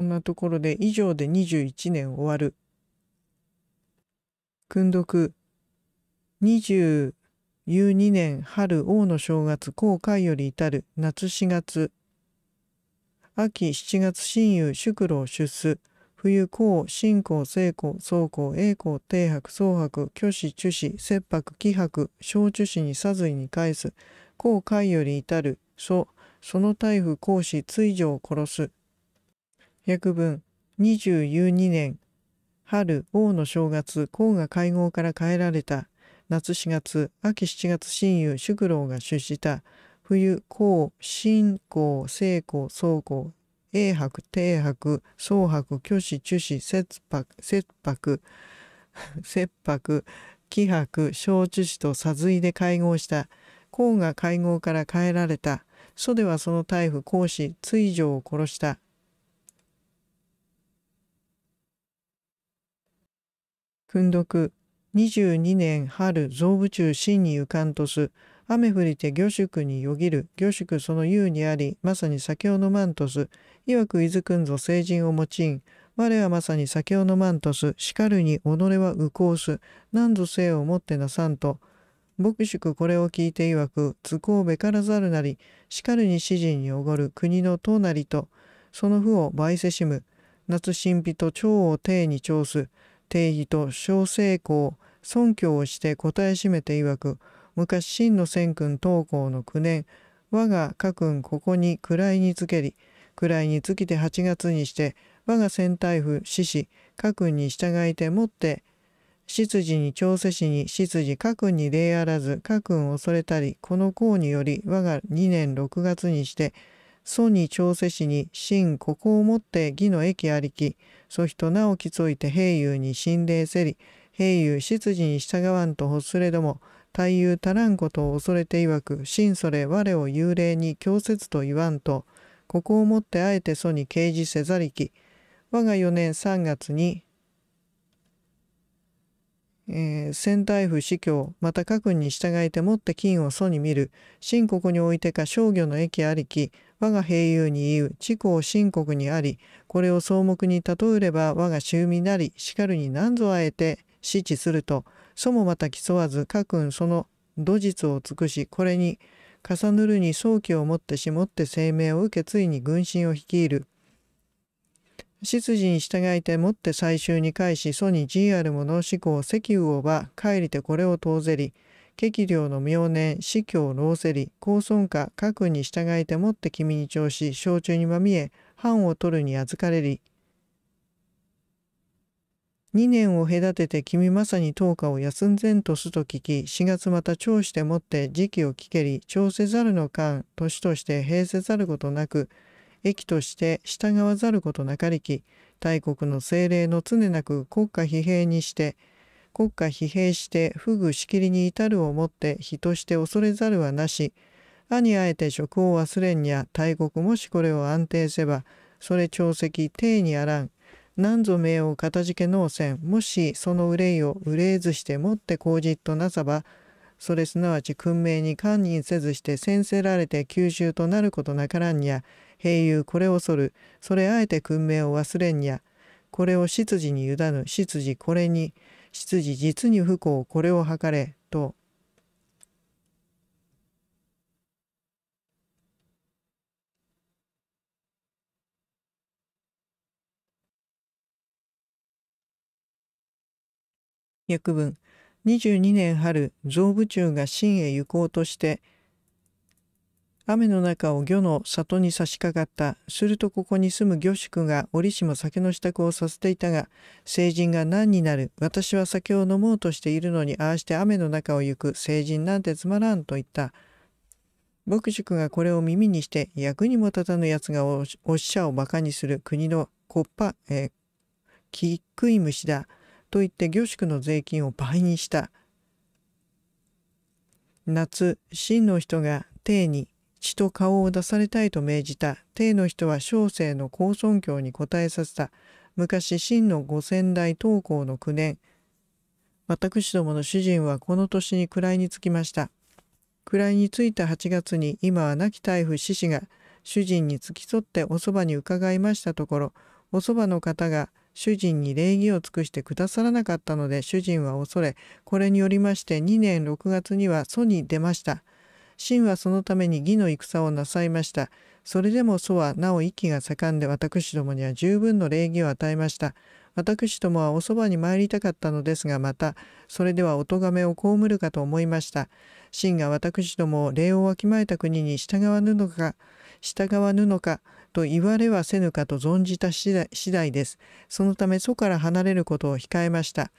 こんなところで以上で21年終わる。訓読20 12年春王の正月後海より至る夏4月秋7月新友宿老出世冬公新公成公宗公栄公定白宗白虚子中子切迫気迫小中子に殺意に返す後悔より至る祖その台風公子追女を殺す百文2 2年春王の正月皇が会合から帰られた夏4月秋7月親友宿老が出した冬皇新皇聖皇宗皇永博、帝博、宗博、虚子中子切迫切迫 切迫小中子とさずいで会合した皇が会合から帰られた祖ではその大夫皇子追女を殺した訓読22年春造部中真に浮かんとす雨降りて魚宿によぎる魚宿その優にありまさに酒を飲まんとす曰く伊豆くんぞ成人を用いん我はまさに酒を飲まんとすしかるに己は愚行す何ぞ性をもってなさんと牧宿これを聞いて曰く図工べからざるなりしかるに詩人におごる国の党なりとその負を倍せしむ夏神秘と蝶を帝に調す定義と小成功尊教をして答えしめて曰く昔真の千君東光の9年我が家君ここに位につけり位につきて8月にして我が先隊府獅子家君に従いてもって執事に調整しに執事家君に礼あらず家君恐れたりこの功により我が2年6月にして祖に調世しに真ここをもって義の益ありきそひとなおきついて平勇に心霊せり平勇執事に従わんとほすれども大勇足らんことを恐れていわく真それ我を幽霊に強説と言わんとここをもってあえて祖に掲示せざりき我が4年3月にえー、仙台府司教また各に従えてもって金を祖に見る新国においてか商業の駅ありき我が平友に言う地を新国にありこれを草木に例えれば我が衆味なりしかるに何ぞあえて支持するとそもまた競わず各君その土実を尽くしこれに重ぬるに早期をもってしもって生命を受けついに軍神を率いる執事に従いてもって最終に返し祖に g あるの思考石油をば帰りてこれを遠ぜり激量の明年死教老せり高尊家核に従いてもって君に調子焼酎にまみえ藩を取るに預かれり2年を隔てて君まさに10日を休んぜんとすと聞き4月また長してもって時期を聞けり長せざるの間年として平せざることなく益として従わざることなかりき大国の政令の常なく国家疲弊にして国家疲弊して不具しきりに至るをもって人として恐れざるはなし兄あえて職を忘れんにゃ大国もしこれを安定せばそれ朝石定にあらん何ぞ名をかたじけのうせんもしその憂いを憂えずしてもって口実となさばそれすなわち訓命に堪忍せずして先せられて吸収となることなからんにゃ平友これ恐るそれあえて訓命を忘れんにゃこれを執事に委ぬ執事これに執事実に不幸これを図れと分。文22年春造部中が真へ行こうとして雨の中を魚の里に差し掛かった。するとここに住む魚宿が折しも酒の支度をさせていたが、成人が何になる。私は酒を飲もうとしているのに、ああして雨の中を行く。成人なんてつまらんと言った。牧宿がこれを耳にして、役にも立たぬ奴がおっしゃを馬鹿にする国のコッパ、えキックイムシだ。と言って魚宿の税金を倍にした。夏、真の人が、邸に血と顔を出されたいと命じた帝の人は小生の高尊教に応えさせた昔真の五千代東高の九年私どもの主人はこの年に位につきました位についた8月に今は亡き大夫獅子が主人に付き添っておそばに伺いましたところおそばの方が主人に礼儀を尽くしてくださらなかったので主人は恐れこれによりまして2年6月には祖に出ました神はそのために義の戦をなさいました。それでも祖はなお息が盛んで私どもには十分の礼儀を与えました。私どもはおそばに参りたかったのですがまたそれではお咎めを被るかと思いました。神が私どもを礼をわきまえた国に従わぬのか従わぬのかと言われはせぬかと存じた次第です。そのため祖から離れることを控えました。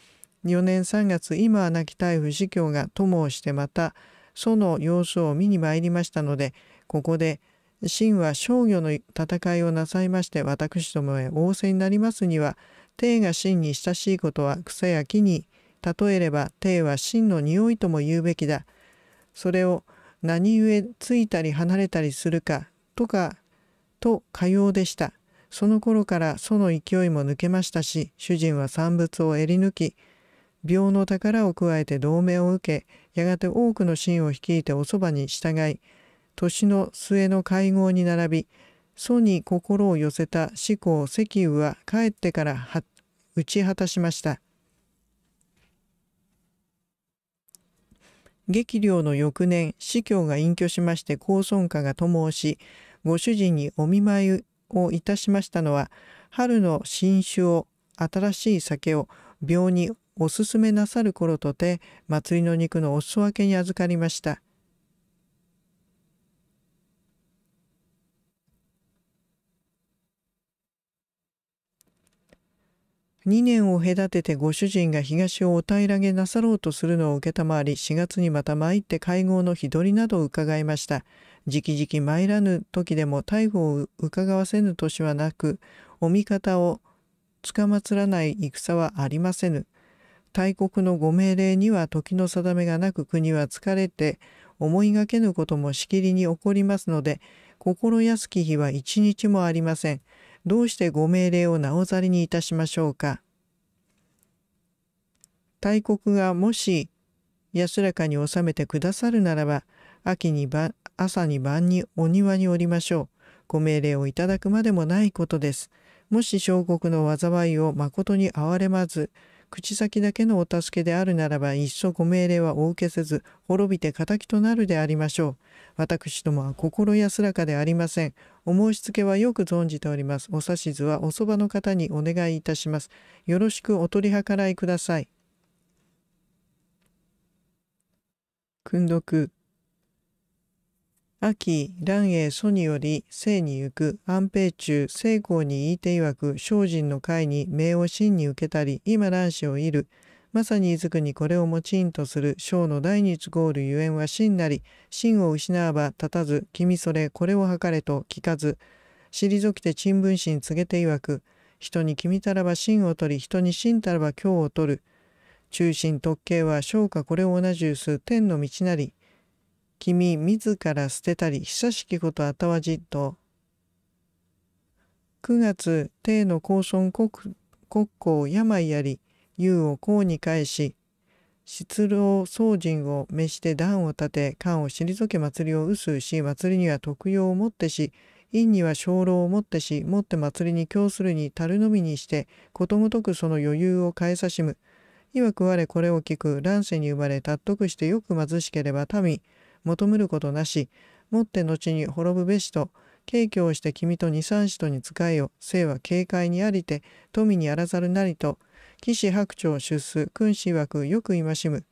4年3月今は亡き大夫司教が友をしてまたその様子を見に参りましたのでここで秦は商業の戦いをなさいまして私どもへ仰せになりますには帝が真に親しいことは草や木に例えれば帝は真の匂いとも言うべきだそれを何故ついたり離れたりするかとかとかようでしたその頃からその勢いも抜けましたし主人は産物をえり抜き病の宝を加えて同盟を受けやがて多くの信を率いておそばに従い年の末の会合に並び祖に心を寄せた志向石油は帰ってから打ち果たしました激量の翌年司教が隠居しまして高尊家が友をしご主人にお見舞いをいたしましたのは春の新酒を新しい酒を病にお勧めなさる頃とて祭りの肉のお裾分けに預かりました。2年を隔ててご主人が東をお平らげなさろうとするのを承り4月にまた参って会合の日取りなどを伺いましたじきじき参らぬ時でも逮捕を伺わせぬ年はなくお味方をつかまつらない戦はありませぬ大国のご命令には時の定めがなく国は疲れて思いがけぬこともしきりに起こりますので心安き日は一日もありません。どうしてご命令をなおざりにいたしましょうか。大国がもし安らかに収めてくださるならば秋にば朝に晩にお庭におりましょう。ご命令をいただくまでもないことです。もし小国の災いをまことに憐れまず、口先だけのお助けであるならば一緒ご命令はお受けせず滅びて敵となるでありましょう私どもは心安らかでありませんお申し付けはよく存じておりますお指図はおそばの方にお願いいたしますよろしくお取り計らいください訓読秋、蘭英祖により、生に行く、安平中、聖光に言いて曰く、精進の会に名を真に受けたり、今蘭子をいる。まさに伊豆くにこれを用いとする、章の第日ゴールゆえんは真なり、真を失わば立たず、君それこれを図れと聞かず、退きて陳文心告げて曰く、人に君たらば真を取り、人に真たらば今日を取る。中心特形は昇華これを同じうす天の道なり、君自ら捨てたり久しきことあたわじっと9月帝の公孫国国交病やり優を公に返し失老宗人を召して段を立て官を退け祭りを薄うし祭りには特用をもってし院には鐘楼をもってしもって祭りに供するに樽のみにしてことごとくその余裕を変えさしむ。いわく我これを聞く乱世に生まれ達得してよく貧しければ民求むることなし、もって後に滅ぶべしと、敬虚をして君と二三子とに仕えよ、生は警戒にありて、富にあらざるなりと、騎士白鳥出す、君子曰くよく戒む。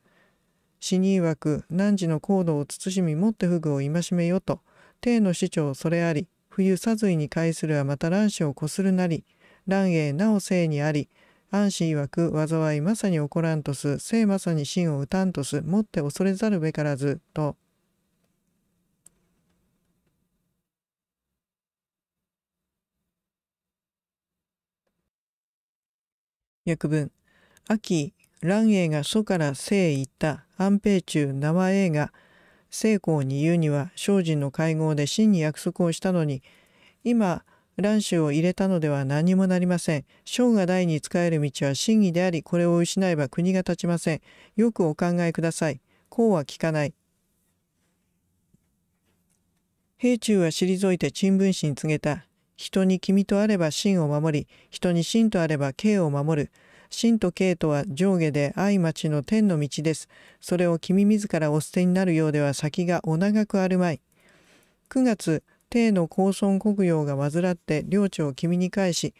死に曰く、汝の行動を慎みもって不具を戒めよと、帝の市長それあり、冬さずいに介するはまた乱子をこするなり、乱へなお生にあり、安心曰く災いまさに起こらんとす、生まさに真を打たんとす、もって恐れざるべからず、と。訳文秋蘭英が祖から生行った安平中生英が成功に言うには精進の会合で真に約束をしたのに今蘭衆を入れたのでは何もなりません。生が大に仕える道は真偽であり、これを失えば国が立ちません。よくお考えください。こうは聞かない。兵中は退いて陳文氏に告げた。人に君とあれば真を守り、人に真とあれば敬を守る。真と敬とは上下で相町の天の道です。それを君自らお捨てになるようでは先がお長くあるまい。9月、帝の高尊国用が患って領地を君に返し、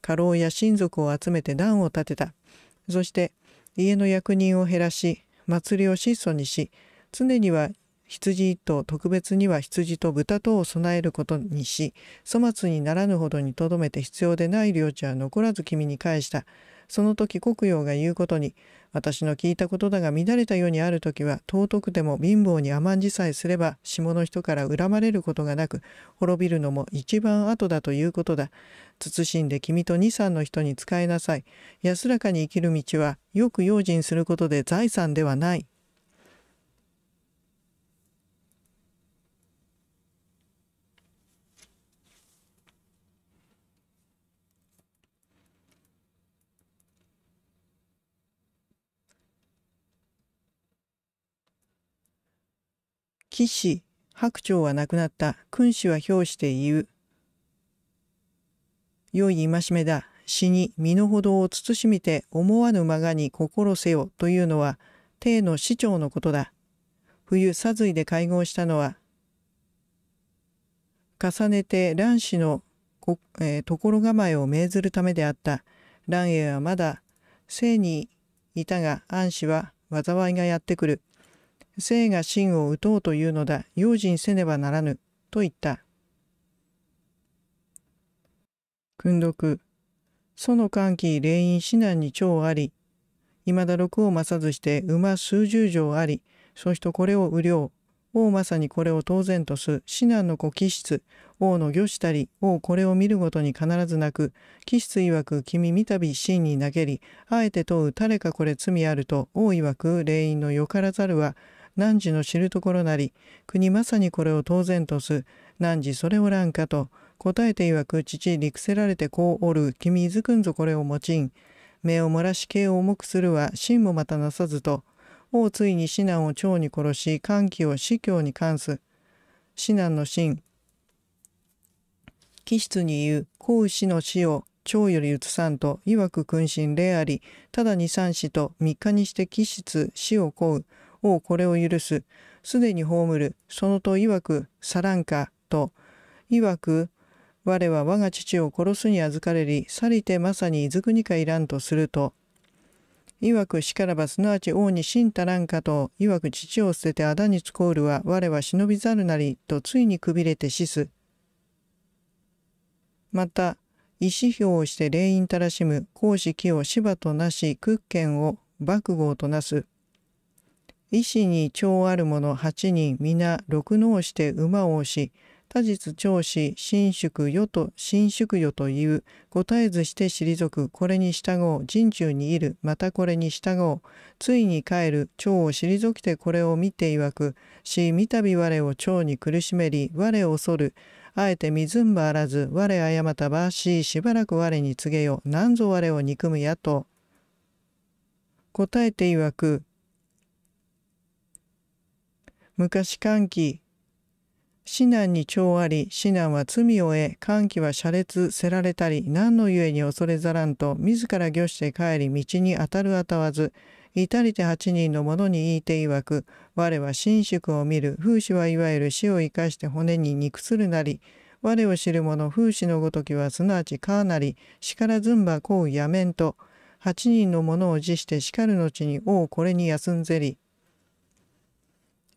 家老や親族を集めて段を立てた。そして、家の役人を減らし、祭りを質素にし、常には羊一頭特別には羊と豚とを備えることにし粗末にならぬほどにとどめて必要でない領地は残らず君に返したその時国陽が言うことに私の聞いたことだが乱れた世にある時は尊くても貧乏に甘んじさえすれば下の人から恨まれることがなく滅びるのも一番後だということだ慎んで君と二三の人に仕えなさい安らかに生きる道はよく用心することで財産ではない騎士、白鳥は亡くなった、君主は表して言う。良い戒めだ、死に身の程を慎みて思わぬまがに心せよというのは、帝の市長のことだ。冬、さずいで会合したのは、重ねて乱子のこ、えー、ところ構えを命ずるためであった。乱英はまだ生にいたが、安氏は災いがやってくる。生が真を打とうというのだ、用心せねばならぬ、と言った。訓読、祖の歓喜、霊院指南に長あり、未だ六を勝ずして馬数十条あり、そしてこれを雨量王まさにこれを当然とす、指南の子気質、王の御したり、王これを見るごとに必ず泣く、気質曰く君見たび真に投げり、あえて問う誰かこれ罪あると、王曰く霊院のよからざるは、汝の知るところなり国まさにこれを当然とす汝それおらんかと答えていわく父陸せられてこうおる君いずくんぞこれを用いん目を漏らし刑を重くするは真もまたなさずと王ついに指南を蝶に殺し歓喜を司教に関す指南の真気質に言う孔牛の死を長より移さんと曰く君臣礼ありただ二三死と三日にして気質死を請うもうこれを許す。すでに葬る。そのと曰く、さらんか。と、曰く、我は我が父を殺すに預かれり、去りてまさにいずくにかいらんとすると、曰くしからばすなわち王にんたらんかと、曰く父を捨ててあだにつこうるは、我は忍びざるなり、とついにくびれて死す。また、意思表をして霊院たらしむ、公子木を芝となし、屈権を幕号となす。医師に長ある者八人皆六能して馬を押し他日長子新宿与と新宿与という答えずして退くこれに従おう人中にいるまたこれに従おうついに帰る長を退きてこれを見ていわくし見たび我を長に苦しめり我を恐るあえて水んばあらず我ったばししばらく我に告げよ何ぞ我を憎むやと答えていわく昔歓喜。死難に長あり、死難は罪を得、歓喜は車列せられたり、何のゆえに恐れざらんと、自ら御して帰り、道に当たる当たわず、至りて八人の者に言いていわく、我は神縮を見る、風刺はいわゆる死を生かして骨に肉するなり、我を知る者風刺のごときはすなわちかなり、叱からずんばこうやめんと、八人の者を辞して叱るのちに、おうこれに休んぜり、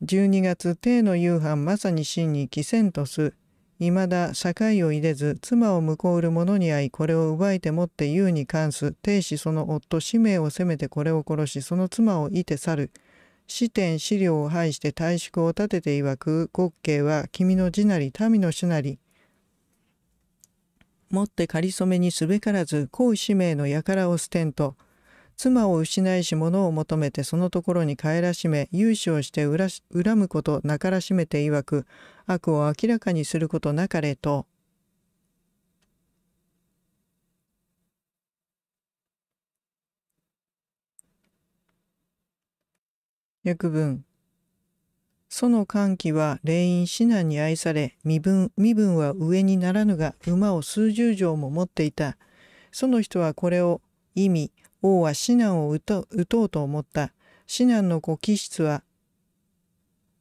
12月帝の夕飯まさに真に帰せんとす。いまだ社会を入れず妻を向こうる者に会いこれを奪いてもって優に関す帝氏その夫使命を責めてこれを殺しその妻をいて去る四天資料を拝して退縮を立てていわく国慶は君の字なり民の主なりもって仮初めにすべからず公使命の輩を捨てんと妻を失いし物を求めてそのところに帰らしめ融資をして恨むことなからしめて曰く悪を明らかにすることなかれと。訳文その歓喜は霊院指南に愛され身分身分は上にならぬが馬を数十条も持っていたその人はこれを意味王は指南を打とうと思った。指南の子気質は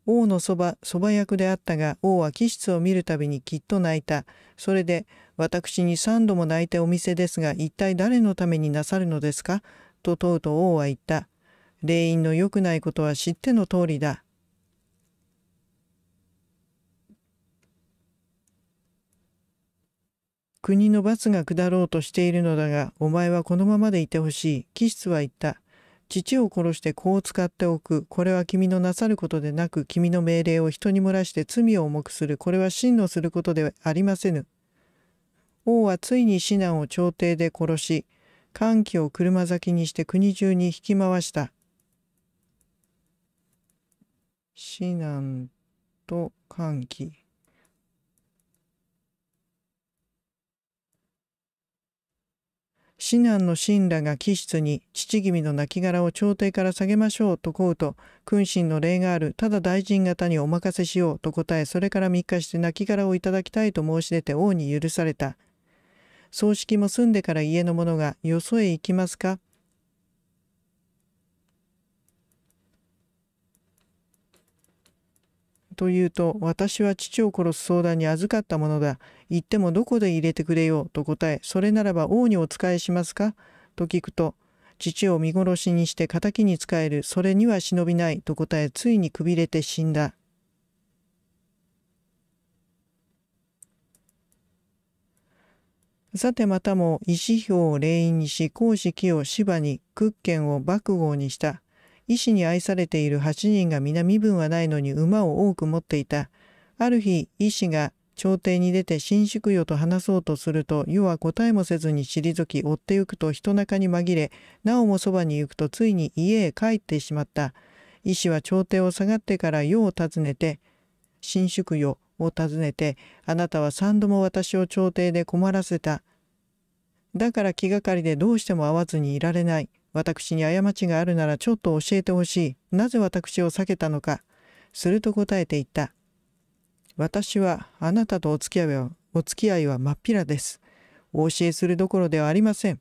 王のそば、そば役であったが、王は気質を見るたびにきっと泣いた。それで、私に三度も泣いてお店ですが、一体誰のためになさるのですかと問うと王は言った。霊院の良くないことは知っての通りだ。国の罰が下ろうとしているのだが、お前はこのままでいてほしい。気質は言った。父を殺して子を使っておく。これは君のなさることでなく、君の命令を人に漏らして罪を重くする。これは真のすることではありませぬ。王はついに指南を朝廷で殺し、歓喜を車咲きにして国中に引き回した。指南と歓喜。次難の信らが気質に父君の亡骸を朝廷から下げましょうと請うと君臣の礼があるただ大臣方にお任せしようと答えそれから3日して亡骸をいただきたいと申し出て王に許された葬式も済んでから家の者がよそへ行きますかと言うと、私は父を殺す相談に預かったものだ。行ってもどこで入れてくれよと答え、それならば王にお仕えしますかと聞くと、父を見殺しにして敵に仕える、それには忍びないと答え、ついにくびれて死んだ。さてまたも石表を霊院にし、公子を芝に、屈剣を幕豪にした。医師に愛されている8人が皆身分はないのに馬を多く持っていた。ある日、医師が朝廷に出て新宿よと話そうとすると、世は答えもせずに退き、追ってゆくと人中に紛れ、なおもそばに行くとついに家へ帰ってしまった。医師は朝廷を下がってから世を訪ねて、新宿よを訪ねて、あなたは三度も私を朝廷で困らせた。だから気がかりでどうしても会わずにいられない。私に過ちがあるならちょっと教えてほしい。なぜ私を避けたのか。すると答えていった。私はあなたとお付き合いは、お付き合いは真っ平です。お教えするどころではありません。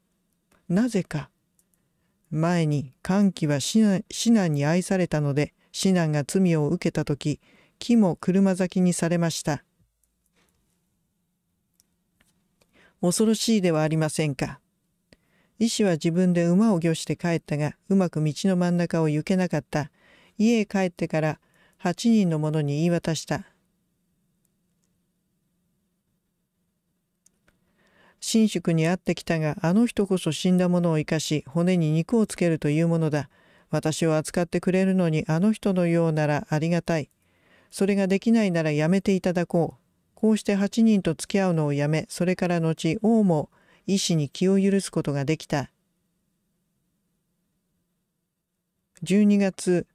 なぜか。前に歓喜は指南に愛されたので、指南が罪を受けた時、木も車咲きにされました。恐ろしいではありませんか。医師は自分で馬を御して帰ったがうまく道の真ん中を行けなかった家へ帰ってから8人の者に言い渡した神宿に会ってきたがあの人こそ死んだ者を生かし骨に肉をつけるというものだ私を扱ってくれるのにあの人のようならありがたいそれができないならやめていただこうこうして8人と付き合うのをやめそれから後王も医師に気を許すことができた。12月、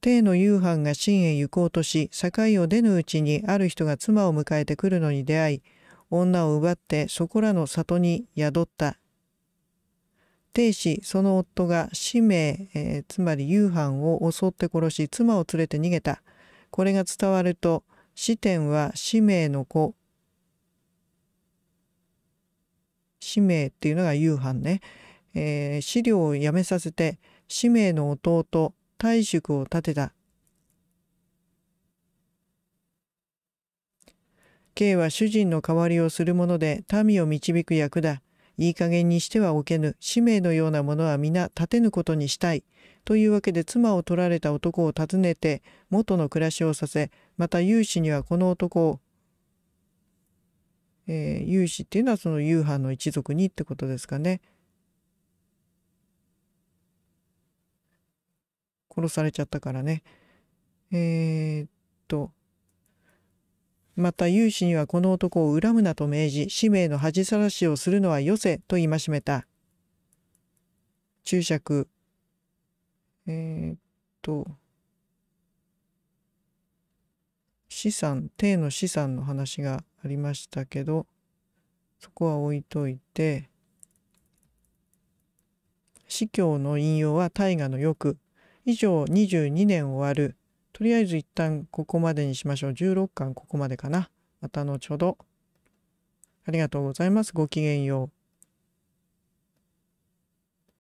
帝の夕飯が秦へ行こうとし、境を出ぬうちにある人が妻を迎えてくるのに出会い、女を奪ってそこらの里に宿った。亭氏その夫が使命、えー、つまり夕飯を襲って殺し、妻を連れて逃げた。これが伝わると、四天は使命の子、使命っていうのが夕飯ね、えー、資料をやめさせて使命の弟大塾を立てた K は主人の代わりをするもので民を導く役だいい加減にしてはおけぬ使命のようなものは皆立てぬことにしたいというわけで妻を取られた男を訪ねて元の暮らしをさせまた有志にはこの男をえー、有志っていうのはその夕飯の一族にってことですかね。殺されちゃったからね。えー、っと。また、有志にはこの男を恨むなと命じ、使命の恥さらしをするのはよせと戒めた。注釈。えー、っと。資産、帝の資産の話がありましたけどそこは置いといて司教の引用は大河の欲」以上22年終わるとりあえず一旦ここまでにしましょう16巻ここまでかなまた後ほどありがとうございますごきげんよう